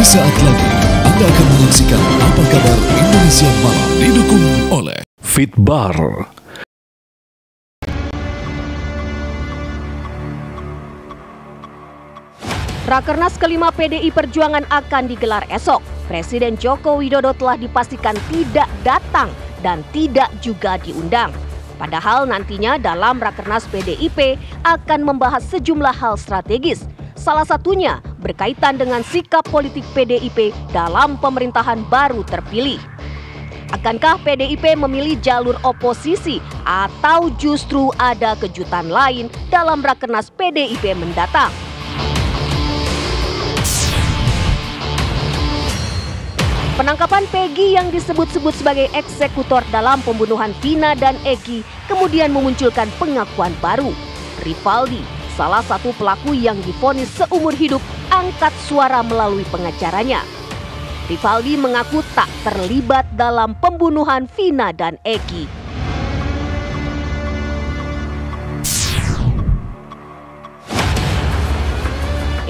Sesaat lagi Anda akan menyaksikan apa kabar Indonesia malam didukung oleh Fitbar. Rakernas kelima PDI Perjuangan akan digelar esok. Presiden Joko Widodo telah dipastikan tidak datang dan tidak juga diundang. Padahal nantinya dalam Rakernas PDIP akan membahas sejumlah hal strategis Salah satunya berkaitan dengan sikap politik PDIP dalam pemerintahan baru terpilih. Akankah PDIP memilih jalur oposisi atau justru ada kejutan lain dalam rakernas PDIP mendatang? Penangkapan Peggy yang disebut-sebut sebagai eksekutor dalam pembunuhan Vina dan Eki kemudian memunculkan pengakuan baru. Rivaldi salah satu pelaku yang difonis seumur hidup angkat suara melalui pengacaranya. Rivaldi mengaku tak terlibat dalam pembunuhan Vina dan Eki.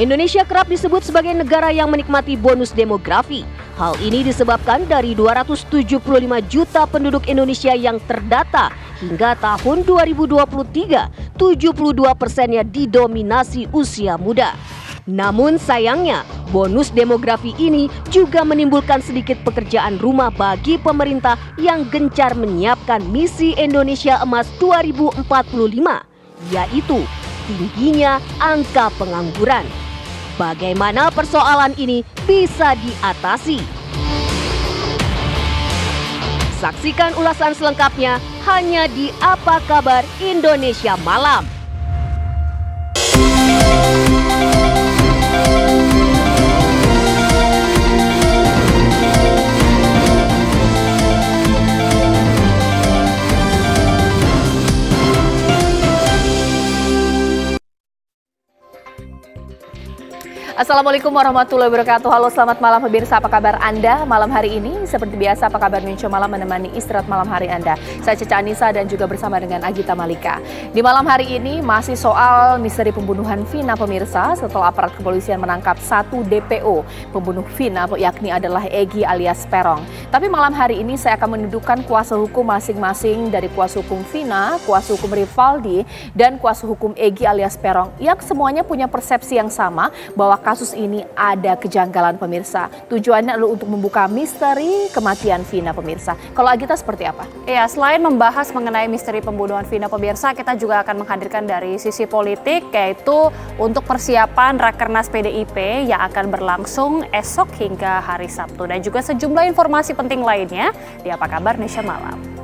Indonesia kerap disebut sebagai negara yang menikmati bonus demografi. Hal ini disebabkan dari 275 juta penduduk Indonesia yang terdata hingga tahun 2023, 72 persennya didominasi usia muda. Namun sayangnya, bonus demografi ini juga menimbulkan sedikit pekerjaan rumah bagi pemerintah yang gencar menyiapkan misi Indonesia Emas 2045, yaitu tingginya angka pengangguran bagaimana persoalan ini bisa diatasi. Saksikan ulasan selengkapnya hanya di Apa Kabar Indonesia Malam. Assalamualaikum warahmatullahi wabarakatuh. Halo selamat malam pemirsa, apa kabar Anda malam hari ini? Seperti biasa, apa kabar Minco Malam menemani istirahat malam hari Anda. Saya Cece Anissa dan juga bersama dengan Agita Malika. Di malam hari ini masih soal misteri pembunuhan Vina pemirsa setelah aparat kepolisian menangkap satu DPO pembunuh Vina yakni adalah Egi alias Perong. Tapi malam hari ini saya akan menuduhkan kuasa hukum masing-masing dari kuasa hukum Vina, kuasa hukum Rivaldi, dan kuasa hukum Egi alias Perong yang semuanya punya persepsi yang sama bahwa kasus ini ada kejanggalan pemirsa. Tujuannya adalah untuk membuka misteri kematian Vina pemirsa. Kalau Agita seperti apa? Ya, selain membahas mengenai misteri pembunuhan Vina pemirsa, kita juga akan menghadirkan dari sisi politik yaitu untuk persiapan Rakernas PDIP yang akan berlangsung esok hingga hari Sabtu dan juga sejumlah informasi penting lainnya di apa kabar Indonesia malam.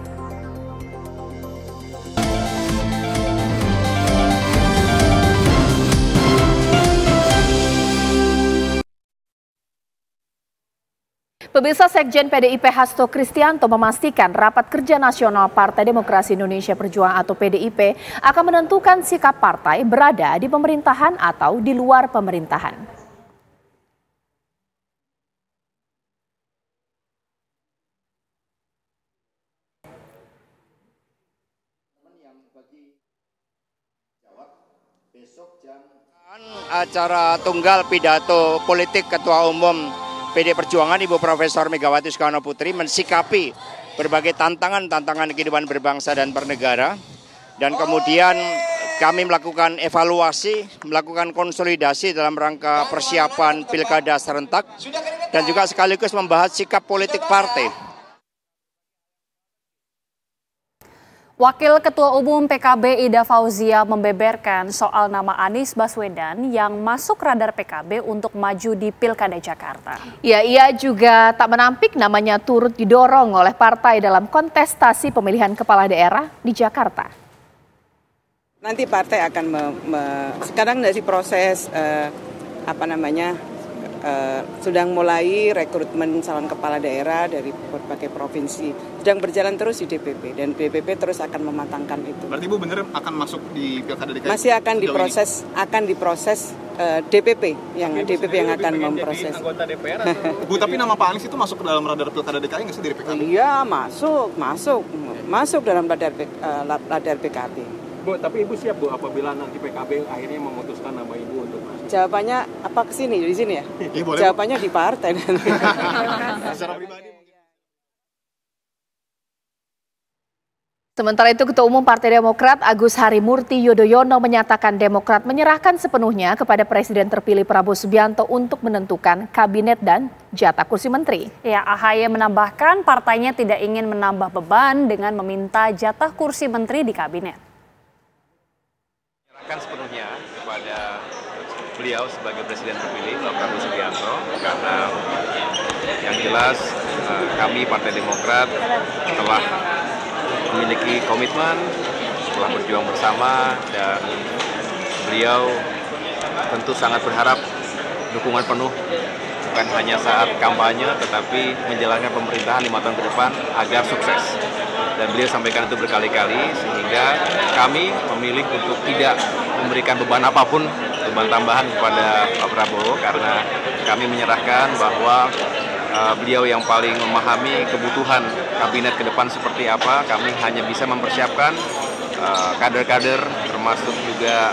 Pemirsa Sekjen PDIP Hasto Kristianto memastikan rapat kerja nasional Partai Demokrasi Indonesia Perjuangan atau PDIP akan menentukan sikap partai berada di pemerintahan atau di luar pemerintahan. Acara tunggal pidato politik Ketua Umum PD Perjuangan Ibu Profesor Megawati Soekarno Putri mensikapi berbagai tantangan-tantangan kehidupan berbangsa dan bernegara dan kemudian kami melakukan evaluasi, melakukan konsolidasi dalam rangka persiapan pilkada serentak dan juga sekaligus membahas sikap politik partai. Wakil Ketua Umum PKB Ida Fauzia membeberkan soal nama Anies Baswedan yang masuk radar PKB untuk maju di Pilkada Jakarta. Ya, ia juga tak menampik namanya turut didorong oleh partai dalam kontestasi pemilihan kepala daerah di Jakarta. Nanti partai akan me, me, sekarang dari proses eh, apa namanya uh, sedang mulai rekrutmen calon kepala daerah dari berbagai provinsi sedang berjalan terus di DPP dan DPP terus akan mematangkan itu. Berarti Bu benar akan masuk di Pilkada DKI? Masih akan diproses ini? akan diproses uh, eh, DPP yang tapi DPP yang akan memproses. anggota DPR atau Bu tapi nama Pak Anies itu masuk ke dalam radar Pilkada DKI nggak sih dari PKB? Iya, masuk, masuk, masuk dalam radar eh, radar PKB. Bu, tapi Ibu siap Bu apabila nanti PKB akhirnya memutuskan nama Ibu jawabannya apa ke sini di sini ya? ya Jawabannya di partai. Sementara itu Ketua Umum Partai Demokrat Agus Harimurti Yudhoyono menyatakan Demokrat menyerahkan sepenuhnya kepada Presiden terpilih Prabowo Subianto untuk menentukan kabinet dan jatah kursi menteri. Ya, AHY menambahkan partainya tidak ingin menambah beban dengan meminta jatah kursi menteri di kabinet. Menyerahkan sepenuhnya beliau sebagai presiden terpilih Pak Prabowo Subianto karena yang jelas eh, kami Partai Demokrat telah memiliki komitmen telah berjuang bersama dan beliau tentu sangat berharap dukungan penuh bukan hanya saat kampanye tetapi menjalankan pemerintahan lima tahun ke depan agar sukses dan beliau sampaikan itu berkali-kali sehingga kami memilih untuk tidak memberikan beban apapun beban tambahan kepada Pak Prabowo karena kami menyerahkan bahwa eh, beliau yang paling memahami kebutuhan kabinet ke depan seperti apa. Kami hanya bisa mempersiapkan eh, kader-kader termasuk juga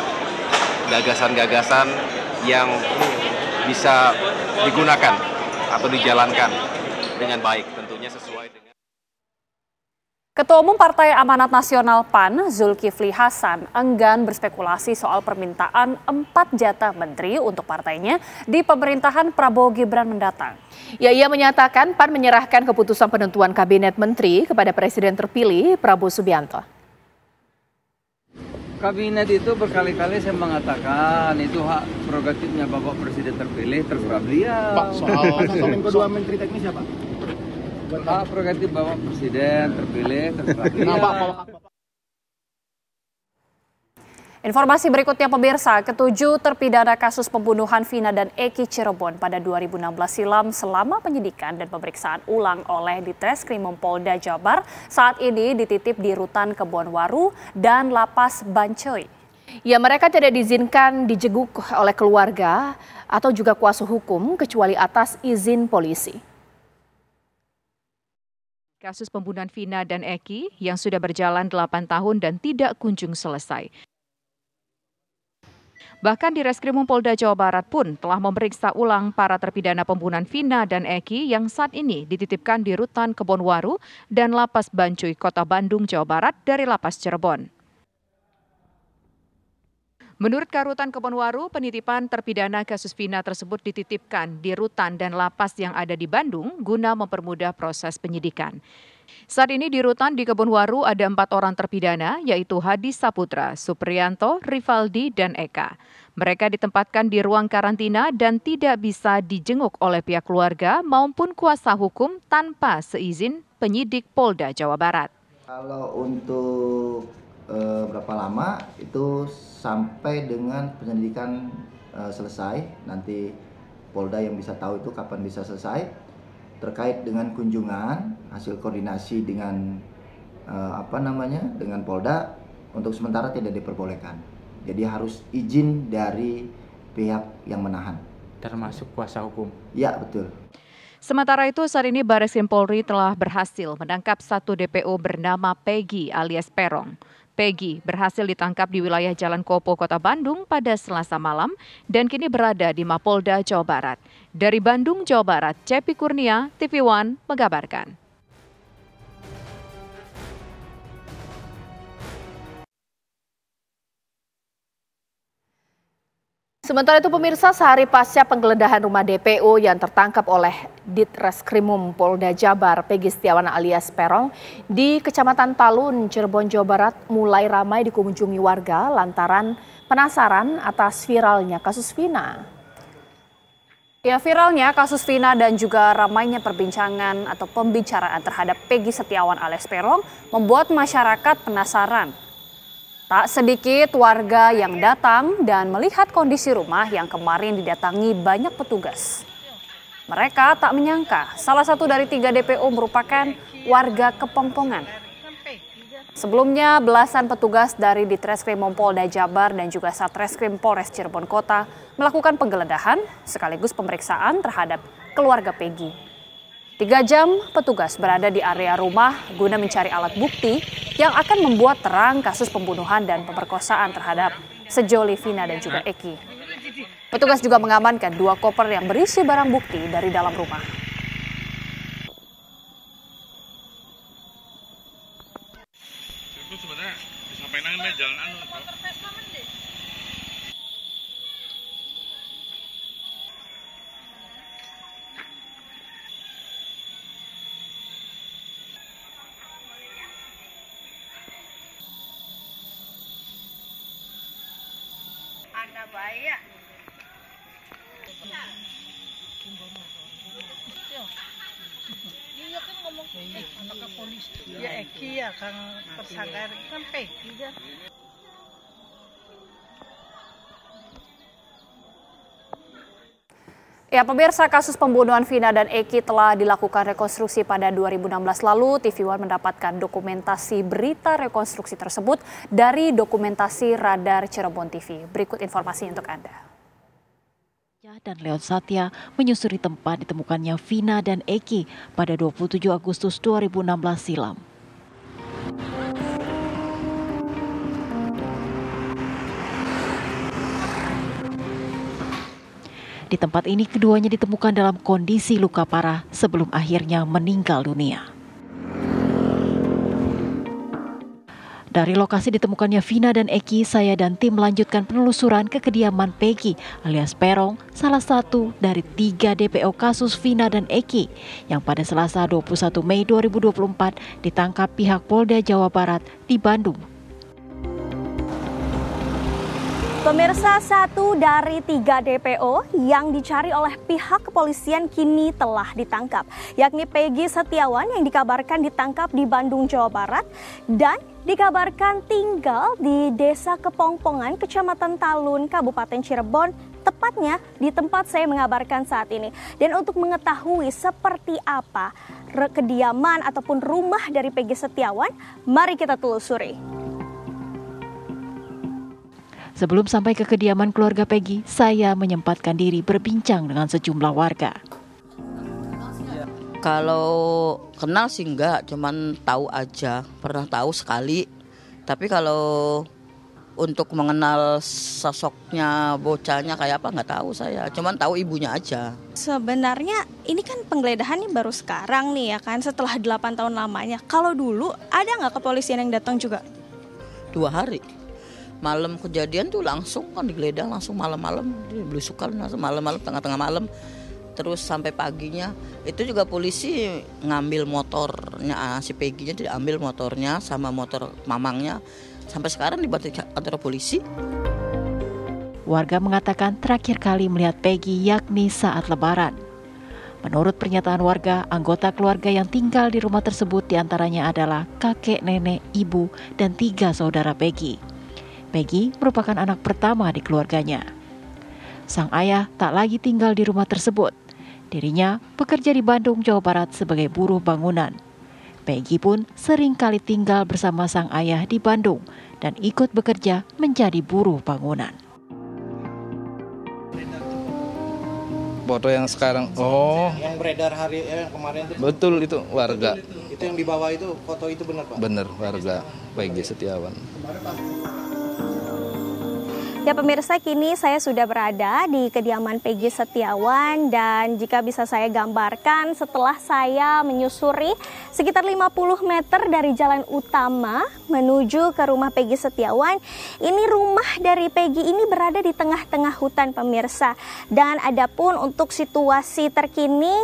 gagasan-gagasan yang bisa digunakan atau dijalankan dengan baik tentunya sesuai dengan Ketua Umum Partai Amanat Nasional PAN, Zulkifli Hasan, enggan berspekulasi soal permintaan empat jatah menteri untuk partainya di pemerintahan Prabowo Gibran mendatang. Ya, ia menyatakan PAN menyerahkan keputusan penentuan kabinet menteri kepada Presiden terpilih Prabowo Subianto. Kabinet itu berkali-kali saya mengatakan itu hak prerogatifnya Bapak Presiden terpilih terserah beliau. Pak, soal, soal, soal, soal menteri teknis siapa? Pak Prokati Bapak Presiden terpilih terpilih. Nah, Informasi berikutnya pemirsa, ketujuh terpidana kasus pembunuhan Vina dan Eki Cirebon pada 2016 silam selama penyidikan dan pemeriksaan ulang oleh Ditreskrimum Polda Jabar saat ini dititip di Rutan Kebonwaru dan Lapas Bancoi. Ya mereka tidak diizinkan dijeguk oleh keluarga atau juga kuasa hukum kecuali atas izin polisi. Kasus pembunuhan Vina dan Eki yang sudah berjalan 8 tahun dan tidak kunjung selesai. Bahkan di Reskrimum Polda Jawa Barat pun telah memeriksa ulang para terpidana pembunuhan Vina dan Eki yang saat ini dititipkan di Rutan Kebonwaru dan Lapas Bancuy, Kota Bandung, Jawa Barat dari Lapas Cirebon. Menurut Karutan Kebonwaru, penitipan terpidana kasus Vina tersebut dititipkan di rutan dan lapas yang ada di Bandung guna mempermudah proses penyidikan. Saat ini di rutan di Kebonwaru ada empat orang terpidana, yaitu Hadi Saputra, Suprianto, Rivaldi, dan Eka. Mereka ditempatkan di ruang karantina dan tidak bisa dijenguk oleh pihak keluarga maupun kuasa hukum tanpa seizin penyidik Polda Jawa Barat. Kalau untuk uh, berapa lama itu sampai dengan penyelidikan uh, selesai nanti Polda yang bisa tahu itu kapan bisa selesai terkait dengan kunjungan hasil koordinasi dengan uh, apa namanya dengan Polda untuk sementara tidak diperbolehkan jadi harus izin dari pihak yang menahan termasuk kuasa hukum ya betul Sementara itu, saat ini Baris Krim Polri telah berhasil menangkap satu DPO bernama Peggy alias Perong. Peggy berhasil ditangkap di wilayah Jalan Kopo, Kota Bandung pada Selasa malam dan kini berada di Mapolda, Jawa Barat. Dari Bandung, Jawa Barat, Cepi Kurnia, TV One, mengabarkan. Sementara itu pemirsa sehari pasca penggeledahan rumah DPO yang tertangkap oleh Ditreskrimum Polda Jabar Pegi Setiawan alias Perong di Kecamatan Talun, Cirebon, Jawa Barat mulai ramai dikunjungi warga lantaran penasaran atas viralnya kasus Vina. Ya viralnya kasus Vina dan juga ramainya perbincangan atau pembicaraan terhadap Pegi Setiawan alias Perong membuat masyarakat penasaran Tak sedikit warga yang datang dan melihat kondisi rumah yang kemarin didatangi banyak petugas. Mereka tak menyangka salah satu dari tiga DPO merupakan warga kepompongan. Sebelumnya, belasan petugas dari Ditreskrim Polda Jabar dan juga Satreskrim Polres Cirebon Kota melakukan penggeledahan sekaligus pemeriksaan terhadap keluarga Pegi. Tiga jam petugas berada di area rumah guna mencari alat bukti yang akan membuat terang kasus pembunuhan dan pemerkosaan terhadap Sejoli Vina dan juga Eki. Petugas juga mengamankan dua koper yang berisi barang bukti dari dalam rumah. ya kang tersangka kan Peggy ya Ya, pemirsa kasus pembunuhan Vina dan Eki telah dilakukan rekonstruksi pada 2016 lalu. TV One mendapatkan dokumentasi berita rekonstruksi tersebut dari dokumentasi Radar Cirebon TV. Berikut informasinya untuk Anda. Ya, Dan Leon Satya menyusuri tempat ditemukannya Vina dan Eki pada 27 Agustus 2016 silam. Di tempat ini keduanya ditemukan dalam kondisi luka parah sebelum akhirnya meninggal dunia. Dari lokasi ditemukannya Vina dan Eki, saya dan tim melanjutkan penelusuran ke kediaman Peggy alias Perong, salah satu dari tiga DPO kasus Vina dan Eki yang pada Selasa 21 Mei 2024 ditangkap pihak Polda Jawa Barat di Bandung Pemirsa satu dari tiga DPO yang dicari oleh pihak kepolisian kini telah ditangkap, yakni Peggy Setiawan yang dikabarkan ditangkap di Bandung, Jawa Barat, dan dikabarkan tinggal di Desa Kepongpongan, Kecamatan Talun, Kabupaten Cirebon, tepatnya di tempat saya mengabarkan saat ini. Dan untuk mengetahui seperti apa kediaman ataupun rumah dari Peggy Setiawan, mari kita telusuri. Sebelum sampai ke kediaman keluarga Peggy, saya menyempatkan diri berbincang dengan sejumlah warga. Kalau kenal sih enggak, cuman tahu aja. Pernah tahu sekali. Tapi kalau untuk mengenal sosoknya bocahnya kayak apa nggak tahu saya cuman tahu ibunya aja sebenarnya ini kan penggeledahan nih baru sekarang nih ya kan setelah 8 tahun lamanya kalau dulu ada nggak kepolisian yang datang juga dua hari malam kejadian tuh langsung kan digeledah langsung malam-malam dibelusukan langsung malam-malam tengah-tengah malam terus sampai paginya itu juga polisi ngambil motornya ah, si Peggy-nya diambil motornya sama motor mamangnya sampai sekarang di kantor polisi Warga mengatakan terakhir kali melihat Peggy yakni saat lebaran. Menurut pernyataan warga, anggota keluarga yang tinggal di rumah tersebut diantaranya adalah kakek, nenek, ibu, dan tiga saudara Peggy. Maggie merupakan anak pertama di keluarganya. Sang ayah tak lagi tinggal di rumah tersebut. Dirinya bekerja di Bandung, Jawa Barat sebagai buruh bangunan. Peggy pun sering kali tinggal bersama sang ayah di Bandung dan ikut bekerja menjadi buruh bangunan. foto yang sekarang oh yang beredar hari eh, kemarin itu betul itu warga itu yang dibawa itu foto itu benar pak benar warga Peggy Setiawan Ya pemirsa, kini saya sudah berada di kediaman Peggy Setiawan dan jika bisa saya gambarkan setelah saya menyusuri sekitar 50 meter dari jalan utama menuju ke rumah Peggy Setiawan, ini rumah dari Peggy ini berada di tengah-tengah hutan pemirsa. Dan adapun untuk situasi terkini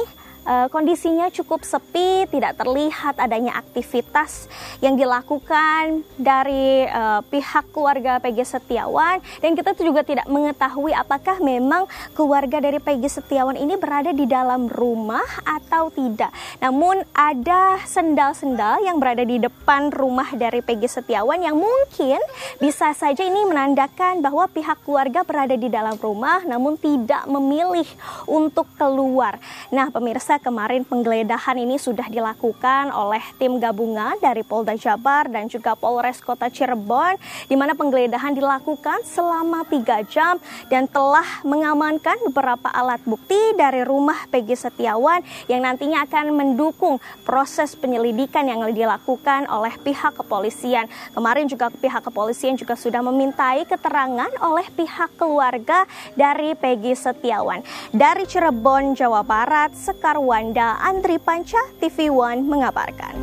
Eh, kondisinya cukup sepi, tidak terlihat adanya aktivitas yang dilakukan dari eh, pihak keluarga PG Setiawan dan kita juga tidak mengetahui apakah memang keluarga dari PG Setiawan ini berada di dalam rumah atau tidak. Namun ada sendal-sendal yang berada di depan rumah dari PG Setiawan yang mungkin bisa saja ini menandakan bahwa pihak keluarga berada di dalam rumah namun tidak memilih untuk keluar. Nah, pemirsa kemarin penggeledahan ini sudah dilakukan oleh tim gabungan dari Polda Jabar dan juga Polres Kota Cirebon di mana penggeledahan dilakukan selama tiga jam dan telah mengamankan beberapa alat bukti dari rumah Peggy Setiawan yang nantinya akan mendukung proses penyelidikan yang dilakukan oleh pihak kepolisian. Kemarin juga pihak kepolisian juga sudah memintai keterangan oleh pihak keluarga dari Peggy Setiawan. Dari Cirebon, Jawa Barat, Sekar Wanda Antri Panca TV One mengabarkan.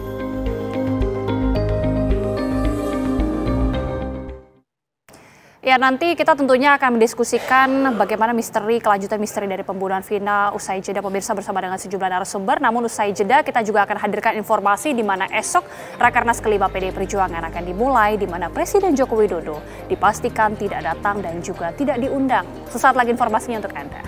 Ya nanti kita tentunya akan mendiskusikan bagaimana misteri, kelanjutan misteri dari pembunuhan Vina usai jeda pemirsa bersama dengan sejumlah narasumber. Namun usai jeda kita juga akan hadirkan informasi di mana esok Rakernas kelima PD Perjuangan akan dimulai di mana Presiden Joko Widodo dipastikan tidak datang dan juga tidak diundang. Sesaat lagi informasinya untuk Anda.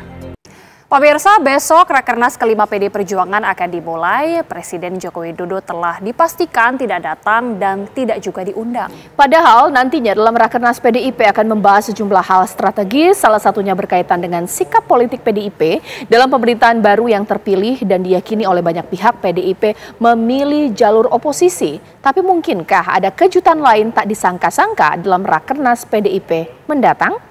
Pemirsa, besok Rakernas kelima PD Perjuangan akan dimulai. Presiden Joko Widodo telah dipastikan tidak datang dan tidak juga diundang. Padahal nantinya dalam Rakernas PDIP akan membahas sejumlah hal strategis, salah satunya berkaitan dengan sikap politik PDIP dalam pemerintahan baru yang terpilih dan diyakini oleh banyak pihak PDIP memilih jalur oposisi. Tapi mungkinkah ada kejutan lain tak disangka-sangka dalam Rakernas PDIP mendatang?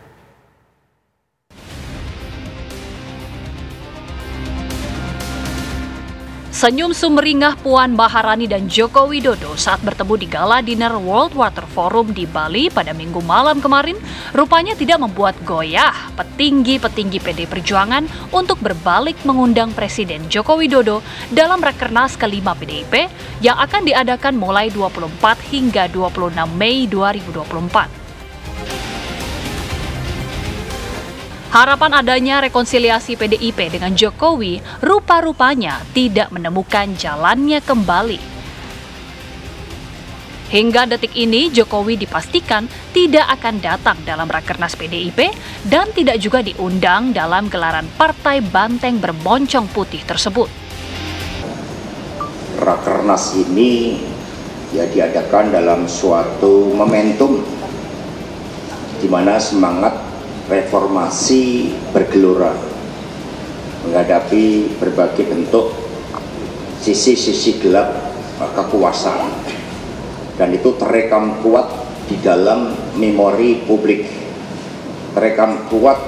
Senyum sumringah Puan Maharani dan Joko Widodo saat bertemu di gala dinner World Water Forum di Bali pada minggu malam kemarin rupanya tidak membuat goyah petinggi-petinggi PD Perjuangan untuk berbalik mengundang Presiden Joko Widodo dalam Rakernas kelima PDIP yang akan diadakan mulai 24 hingga 26 Mei 2024. Harapan adanya rekonsiliasi PDIP dengan Jokowi rupa-rupanya tidak menemukan jalannya kembali. Hingga detik ini, Jokowi dipastikan tidak akan datang dalam rakernas PDIP dan tidak juga diundang dalam gelaran partai banteng berboncong putih tersebut. Rakernas ini ya diadakan dalam suatu momentum di mana semangat reformasi bergelora menghadapi berbagai bentuk sisi-sisi gelap kekuasaan dan itu terekam kuat di dalam memori publik terekam kuat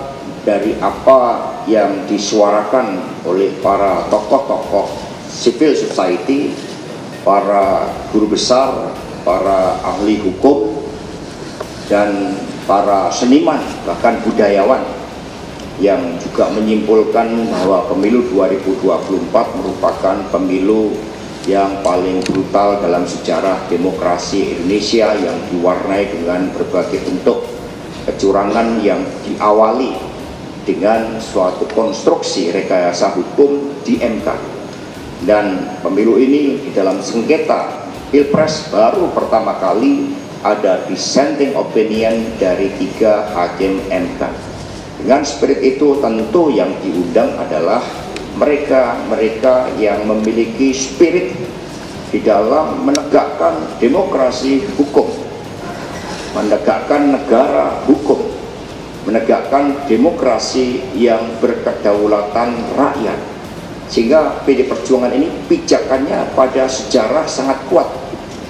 dari apa yang disuarakan oleh para tokoh-tokoh civil society para guru besar para ahli hukum dan para seniman bahkan budayawan yang juga menyimpulkan bahwa pemilu 2024 merupakan pemilu yang paling brutal dalam sejarah demokrasi Indonesia yang diwarnai dengan berbagai bentuk kecurangan yang diawali dengan suatu konstruksi rekayasa hukum di MK. Dan pemilu ini di dalam sengketa Pilpres baru pertama kali ada dissenting opinion dari tiga hakim MK. Dengan spirit itu tentu yang diundang adalah mereka-mereka yang memiliki spirit di dalam menegakkan demokrasi hukum, menegakkan negara hukum, menegakkan demokrasi yang berkedaulatan rakyat. Sehingga PD Perjuangan ini pijakannya pada sejarah sangat kuat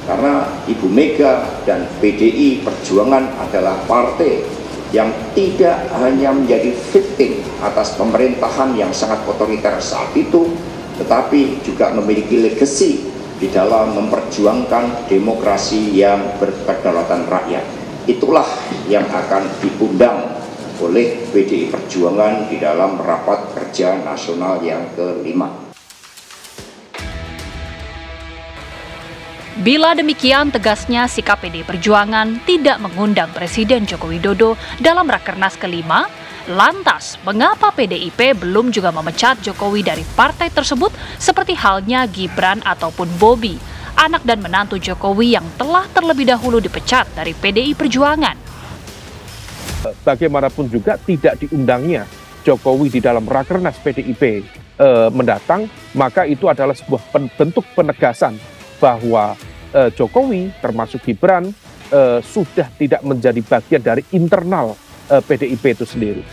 karena Ibu Mega dan PDI Perjuangan adalah partai yang tidak hanya menjadi fitting atas pemerintahan yang sangat otoriter saat itu, tetapi juga memiliki legasi di dalam memperjuangkan demokrasi yang berkedaulatan rakyat. Itulah yang akan diundang oleh PDI Perjuangan di dalam rapat kerja nasional yang kelima. Bila demikian, tegasnya sikap PD Perjuangan tidak mengundang Presiden Joko Widodo dalam Rakernas kelima. Lantas, mengapa PDIP belum juga memecat Jokowi dari partai tersebut seperti halnya Gibran ataupun Bobi, anak dan menantu Jokowi yang telah terlebih dahulu dipecat dari PDI Perjuangan? Bagaimanapun juga tidak diundangnya Jokowi di dalam Rakernas PDIP eh, mendatang, maka itu adalah sebuah bentuk penegasan bahwa eh, Jokowi termasuk Gibran eh, sudah tidak menjadi bagian dari internal PDIP eh, itu sendiri.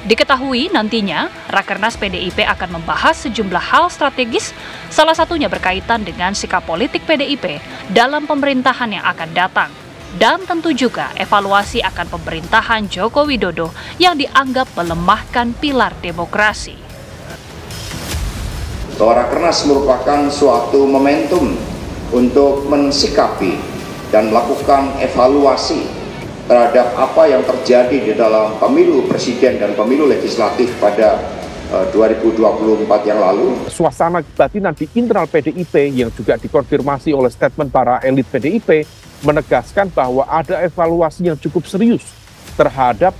Diketahui nantinya, Rakernas PDIP akan membahas sejumlah hal strategis, salah satunya berkaitan dengan sikap politik PDIP dalam pemerintahan yang akan datang. Dan tentu juga evaluasi akan pemerintahan Joko Widodo yang dianggap melemahkan pilar demokrasi bahwa Rakernas merupakan suatu momentum untuk mensikapi dan melakukan evaluasi terhadap apa yang terjadi di dalam pemilu presiden dan pemilu legislatif pada 2024 eh, yang lalu. Suasana kebatinan di internal PDIP yang juga dikonfirmasi oleh statement para elit PDIP menegaskan bahwa ada evaluasi yang cukup serius terhadap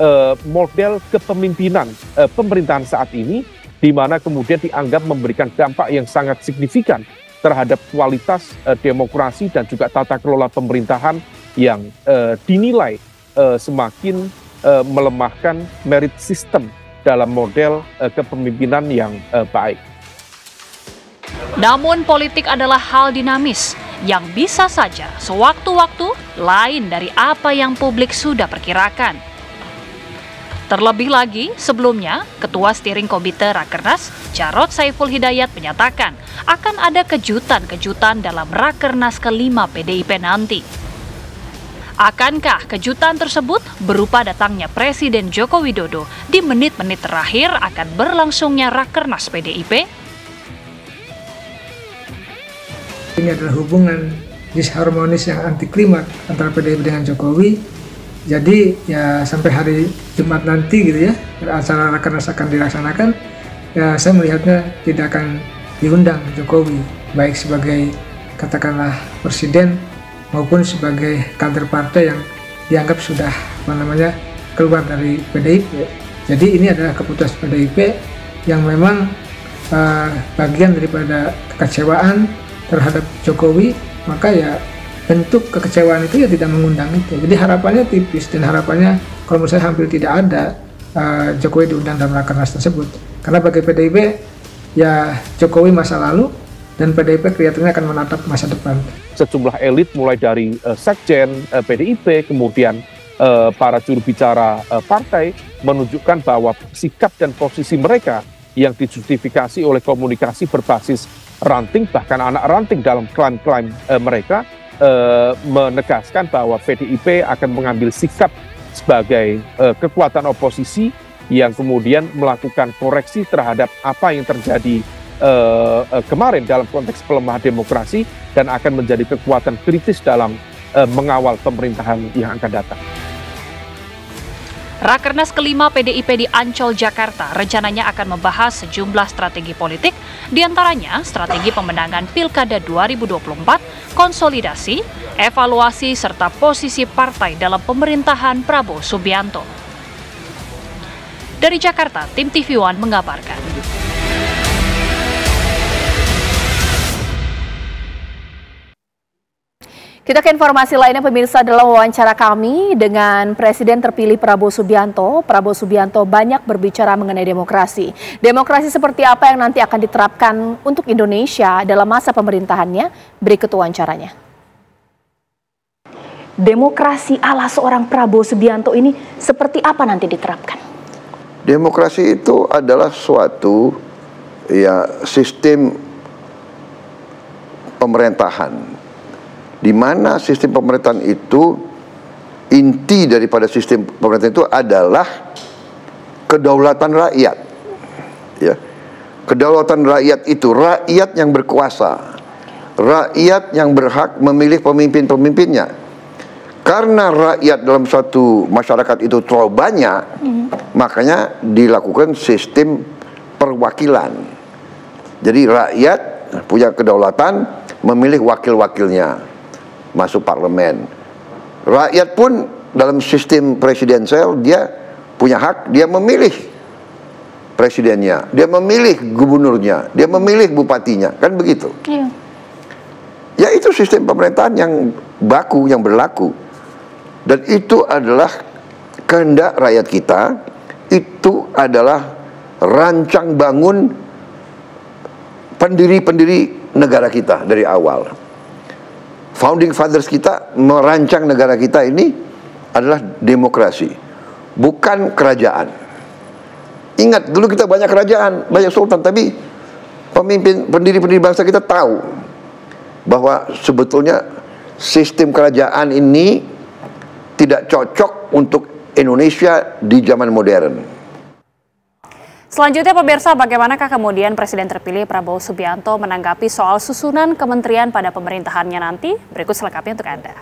uh, model kepemimpinan uh, pemerintahan saat ini di mana kemudian dianggap memberikan dampak yang sangat signifikan terhadap kualitas eh, demokrasi dan juga tata kelola pemerintahan yang eh, dinilai eh, semakin eh, melemahkan merit system dalam model eh, kepemimpinan yang eh, baik. Namun politik adalah hal dinamis yang bisa saja sewaktu-waktu lain dari apa yang publik sudah perkirakan. Terlebih lagi, sebelumnya, Ketua Steering Komite Rakernas, Jarod Saiful Hidayat menyatakan akan ada kejutan-kejutan dalam Rakernas kelima PDIP nanti. Akankah kejutan tersebut berupa datangnya Presiden Joko Widodo di menit-menit terakhir akan berlangsungnya Rakernas PDIP? Ini adalah hubungan disharmonis yang anti klimat antara PDIP dengan Jokowi jadi ya sampai hari Jumat nanti gitu ya acara rakernas akan dilaksanakan ya saya melihatnya tidak akan diundang Jokowi baik sebagai katakanlah presiden maupun sebagai kader partai yang dianggap sudah apa namanya keluar dari PDIP. Ya. Jadi ini adalah keputusan PDIP yang memang uh, bagian daripada kekecewaan terhadap Jokowi maka ya bentuk kekecewaan itu ya tidak mengundang itu. Jadi harapannya tipis dan harapannya kalau menurut saya hampir tidak ada uh, Jokowi diundang dalam rakernas tersebut. Karena bagi PDIP ya Jokowi masa lalu dan PDIP kelihatannya akan menatap masa depan. Sejumlah elit mulai dari uh, sekjen uh, eh, PDIP kemudian uh, para juru bicara uh, partai menunjukkan bahwa sikap dan posisi mereka yang dijustifikasi oleh komunikasi berbasis ranting bahkan anak ranting dalam klaim-klaim e, mereka eh, menegaskan bahwa PDIP akan mengambil sikap sebagai eh, kekuatan oposisi yang kemudian melakukan koreksi terhadap apa yang terjadi eh, eh, kemarin dalam konteks pelemahan demokrasi dan akan menjadi kekuatan kritis dalam mengawal pemerintahan yang akan datang. Rakernas kelima PDIP di Ancol, Jakarta rencananya akan membahas sejumlah strategi politik, diantaranya strategi pemenangan Pilkada 2024, konsolidasi, evaluasi, serta posisi partai dalam pemerintahan Prabowo Subianto. Dari Jakarta, Tim TV One mengabarkan. Kita ke informasi lainnya pemirsa dalam wawancara kami dengan Presiden terpilih Prabowo Subianto. Prabowo Subianto banyak berbicara mengenai demokrasi. Demokrasi seperti apa yang nanti akan diterapkan untuk Indonesia dalam masa pemerintahannya? Berikut wawancaranya. Demokrasi ala seorang Prabowo Subianto ini seperti apa nanti diterapkan? Demokrasi itu adalah suatu ya sistem pemerintahan di mana sistem pemerintahan itu inti daripada sistem pemerintahan itu adalah kedaulatan rakyat. Ya. Kedaulatan rakyat itu rakyat yang berkuasa. Rakyat yang berhak memilih pemimpin-pemimpinnya. Karena rakyat dalam suatu masyarakat itu terlalu banyak, mm. makanya dilakukan sistem perwakilan. Jadi rakyat punya kedaulatan memilih wakil-wakilnya masuk parlemen. Rakyat pun dalam sistem presidensial dia punya hak dia memilih presidennya, dia memilih gubernurnya, dia memilih bupatinya, kan begitu? Ya. Ya itu sistem pemerintahan yang baku, yang berlaku, dan itu adalah kehendak rakyat kita, itu adalah rancang bangun pendiri-pendiri negara kita dari awal founding fathers kita merancang negara kita ini adalah demokrasi, bukan kerajaan. Ingat dulu kita banyak kerajaan, banyak sultan, tapi pemimpin pendiri-pendiri bangsa kita tahu bahwa sebetulnya sistem kerajaan ini tidak cocok untuk Indonesia di zaman modern. Selanjutnya pemirsa, bagaimanakah kemudian Presiden terpilih Prabowo Subianto menanggapi soal susunan kementerian pada pemerintahannya nanti? Berikut selengkapnya untuk Anda.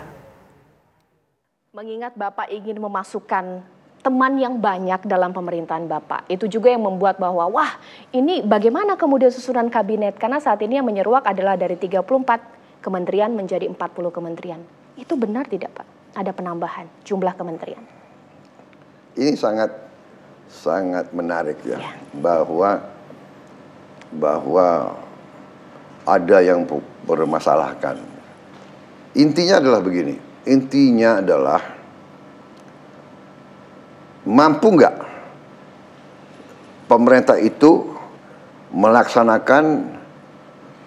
Mengingat Bapak ingin memasukkan teman yang banyak dalam pemerintahan Bapak. Itu juga yang membuat bahwa wah ini bagaimana kemudian susunan kabinet karena saat ini yang menyeruak adalah dari 34 kementerian menjadi 40 kementerian. Itu benar tidak Pak? Ada penambahan jumlah kementerian. Ini sangat sangat menarik ya, ya bahwa bahwa ada yang bermasalahkan. Intinya adalah begini. Intinya adalah mampu nggak pemerintah itu melaksanakan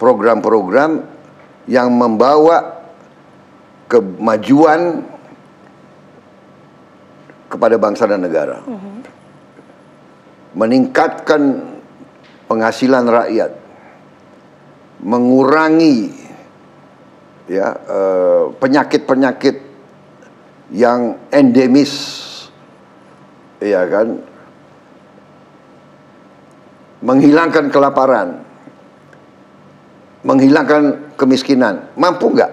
program-program yang membawa kemajuan kepada bangsa dan negara. Mm -hmm meningkatkan penghasilan rakyat, mengurangi ya eh, penyakit-penyakit uh, yang endemis, ya kan, menghilangkan kelaparan, menghilangkan kemiskinan, mampu nggak?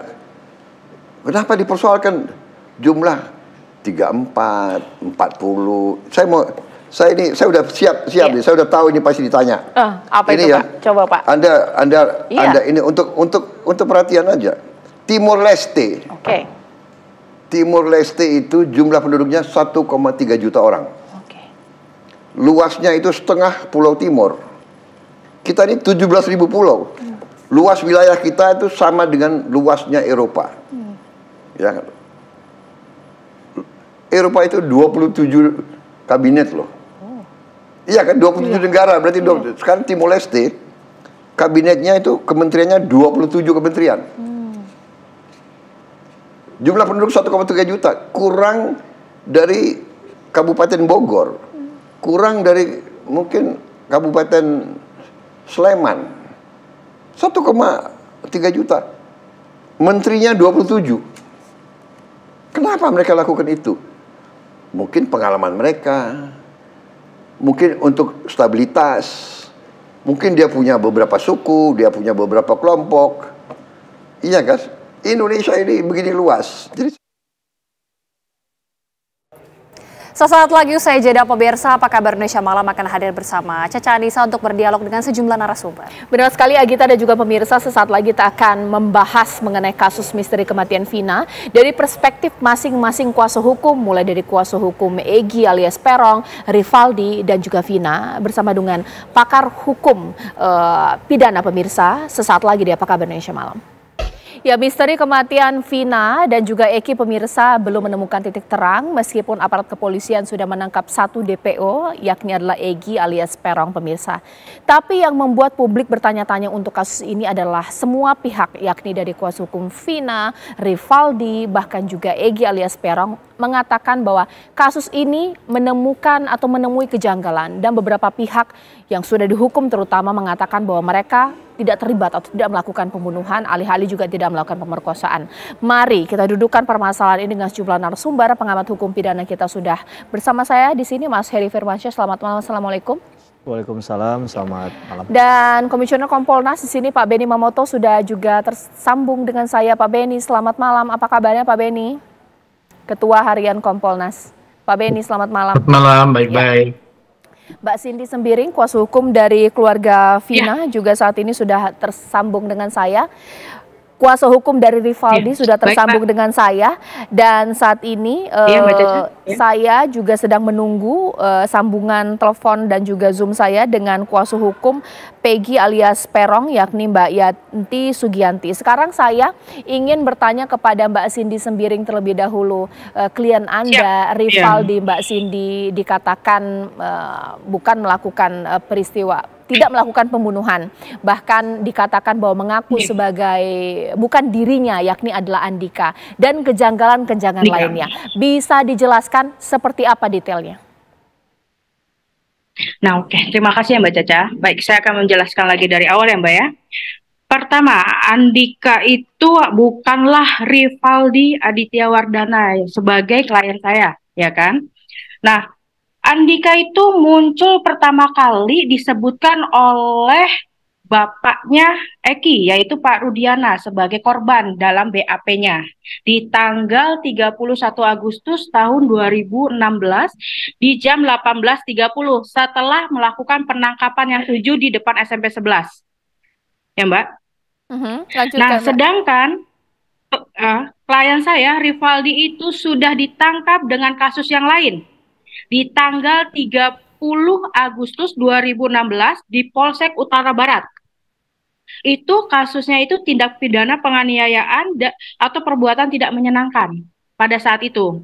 Kenapa dipersoalkan jumlah 34, 40? Saya mau saya ini saya sudah siap siap iya. nih, yeah. saya sudah tahu ini pasti ditanya. Uh, apa ini itu ya, Pak? Coba Pak. Anda Anda yeah. Anda ini untuk untuk untuk perhatian aja. Timur Leste. Oke. Okay. Timor Leste itu jumlah penduduknya 1,3 juta orang. Oke. Okay. Luasnya itu setengah Pulau Timur. Kita ini 17.000 pulau. Hmm. Luas wilayah kita itu sama dengan luasnya Eropa. Hmm. Ya. Eropa itu 27 kabinet loh Iya kan 27 iya. negara berarti iya. Sekarang Timor Leste kabinetnya itu kementeriannya 27 kementerian. Hmm. Jumlah penduduk 1,3 juta, kurang dari Kabupaten Bogor. Hmm. Kurang dari mungkin Kabupaten Sleman. 1,3 juta. Menterinya 27. Kenapa mereka lakukan itu? Mungkin pengalaman mereka, mungkin untuk stabilitas. Mungkin dia punya beberapa suku, dia punya beberapa kelompok. Iya guys, kan? Indonesia ini begini luas. Jadi Sesaat lagi usai jeda pemirsa, apa kabar Indonesia Malam akan hadir bersama Caca Anissa untuk berdialog dengan sejumlah narasumber. Benar sekali Agita dan juga pemirsa, sesaat lagi kita akan membahas mengenai kasus misteri kematian Vina dari perspektif masing-masing kuasa hukum, mulai dari kuasa hukum Egi alias Perong, Rivaldi dan juga Vina bersama dengan pakar hukum eh, pidana pemirsa. Sesaat lagi di Apa Kabar Indonesia Malam. Ya, misteri kematian Vina dan juga Eki pemirsa belum menemukan titik terang meskipun aparat kepolisian sudah menangkap satu DPO yakni adalah Egi alias Perong pemirsa. Tapi yang membuat publik bertanya-tanya untuk kasus ini adalah semua pihak yakni dari kuasa hukum Vina, Rivaldi, bahkan juga Egi alias Perong mengatakan bahwa kasus ini menemukan atau menemui kejanggalan dan beberapa pihak yang sudah dihukum terutama mengatakan bahwa mereka tidak terlibat atau tidak melakukan pembunuhan, alih-alih juga tidak melakukan pemerkosaan. Mari kita dudukkan permasalahan ini dengan sejumlah narasumber, pengamat hukum pidana kita sudah bersama saya di sini Mas Heri Firmansyah. Selamat malam, Assalamualaikum. Waalaikumsalam, selamat malam. Dan Komisioner Kompolnas di sini Pak Beni Mamoto sudah juga tersambung dengan saya Pak Beni. Selamat malam, apa kabarnya Pak Beni? Ketua Harian Kompolnas. Pak Beni, selamat malam. Selamat malam, ya. baik-baik. Mbak Cindy Sembiring, kuasa hukum dari keluarga ya. Vina, ya. juga saat ini sudah tersambung dengan saya kuasa hukum dari Rivaldi ya, sudah tersambung baik, dengan saya dan saat ini ya, uh, ya. saya juga sedang menunggu uh, sambungan telepon dan juga Zoom saya dengan kuasa hukum Peggy alias Perong yakni Mbak Yanti Sugianti. Sekarang saya ingin bertanya kepada Mbak Cindy Sembiring terlebih dahulu. Uh, klien Anda ya, Rivaldi ya. Mbak Cindy dikatakan uh, bukan melakukan uh, peristiwa tidak melakukan pembunuhan. Bahkan dikatakan bahwa mengaku iya. sebagai bukan dirinya yakni adalah Andika dan kejanggalan-kejanggalan iya. lainnya. Bisa dijelaskan seperti apa detailnya? Nah, oke. Okay. Terima kasih ya Mbak Caca. Baik, saya akan menjelaskan lagi dari awal ya Mbak ya. Pertama, Andika itu bukanlah rival di Aditya Wardana sebagai klien saya, ya kan? Nah, Andika itu muncul pertama kali disebutkan oleh bapaknya Eki yaitu Pak Rudiana sebagai korban dalam BAP-nya di tanggal 31 Agustus tahun 2016 di jam 18.30 setelah melakukan penangkapan yang tujuh di depan SMP 11. Ya, Mbak? Mm-hmm, lanjutkan, nah, sedangkan uh, klien saya Rivaldi itu sudah ditangkap dengan kasus yang lain di tanggal 30 Agustus 2016 di Polsek Utara Barat. Itu kasusnya itu tindak pidana penganiayaan atau perbuatan tidak menyenangkan pada saat itu.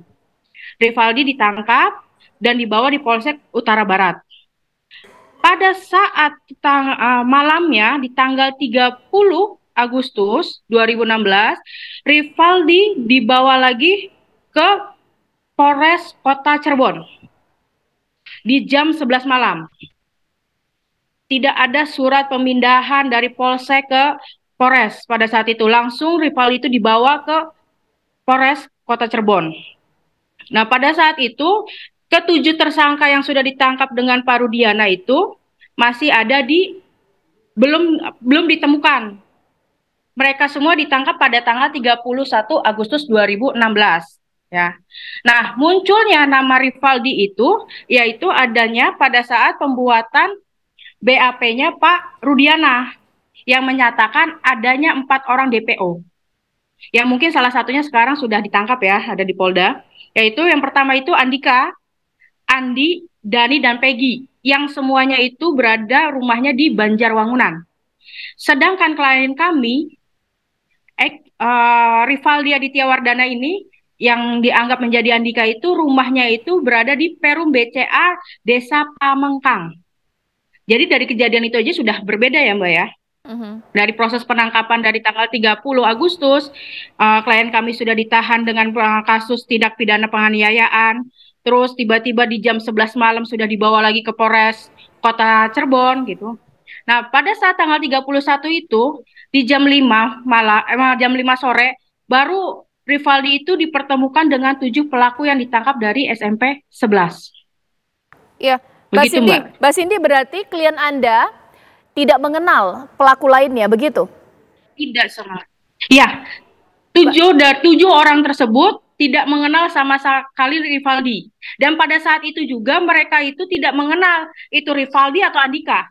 Rivaldi ditangkap dan dibawa di Polsek Utara Barat. Pada saat tang eh, malamnya di tanggal 30 Agustus 2016, Rivaldi dibawa lagi ke Polres Kota Cirebon di jam 11 malam. Tidak ada surat pemindahan dari Polsek ke Polres pada saat itu. Langsung rival itu dibawa ke Polres Kota Cirebon. Nah, pada saat itu ketujuh tersangka yang sudah ditangkap dengan Parudiana itu masih ada di belum belum ditemukan. Mereka semua ditangkap pada tanggal 31 Agustus 2016. Ya. Nah, munculnya nama Rivaldi itu yaitu adanya pada saat pembuatan BAP-nya Pak Rudiana yang menyatakan adanya empat orang DPO. Yang mungkin salah satunya sekarang sudah ditangkap ya, ada di Polda, yaitu yang pertama itu Andika, Andi, Dani dan Peggy yang semuanya itu berada rumahnya di Banjarwangunan. Sedangkan klien kami eh, uh, Rivaldi Aditya Wardana ini yang dianggap menjadi Andika itu rumahnya itu berada di Perum BCA Desa Pamengkang. Jadi dari kejadian itu aja sudah berbeda ya Mbak ya. uh Dari proses penangkapan dari tanggal 30 Agustus, uh, klien kami sudah ditahan dengan eh, kasus tidak pidana penganiayaan. Terus tiba-tiba di jam 11 malam sudah dibawa lagi ke Polres Kota Cirebon gitu. Nah, pada saat tanggal 31 itu di jam 5 malam eh, jam 5 sore baru Rivaldi itu dipertemukan dengan tujuh pelaku yang ditangkap dari SMP 11. Iya, Mbak Cindy, Mbak Cindy, berarti klien Anda tidak mengenal pelaku lainnya, begitu? Tidak sama. Ya, tujuh dari tujuh orang tersebut tidak mengenal sama sekali Rivaldi. Dan pada saat itu juga mereka itu tidak mengenal itu Rivaldi atau Andika.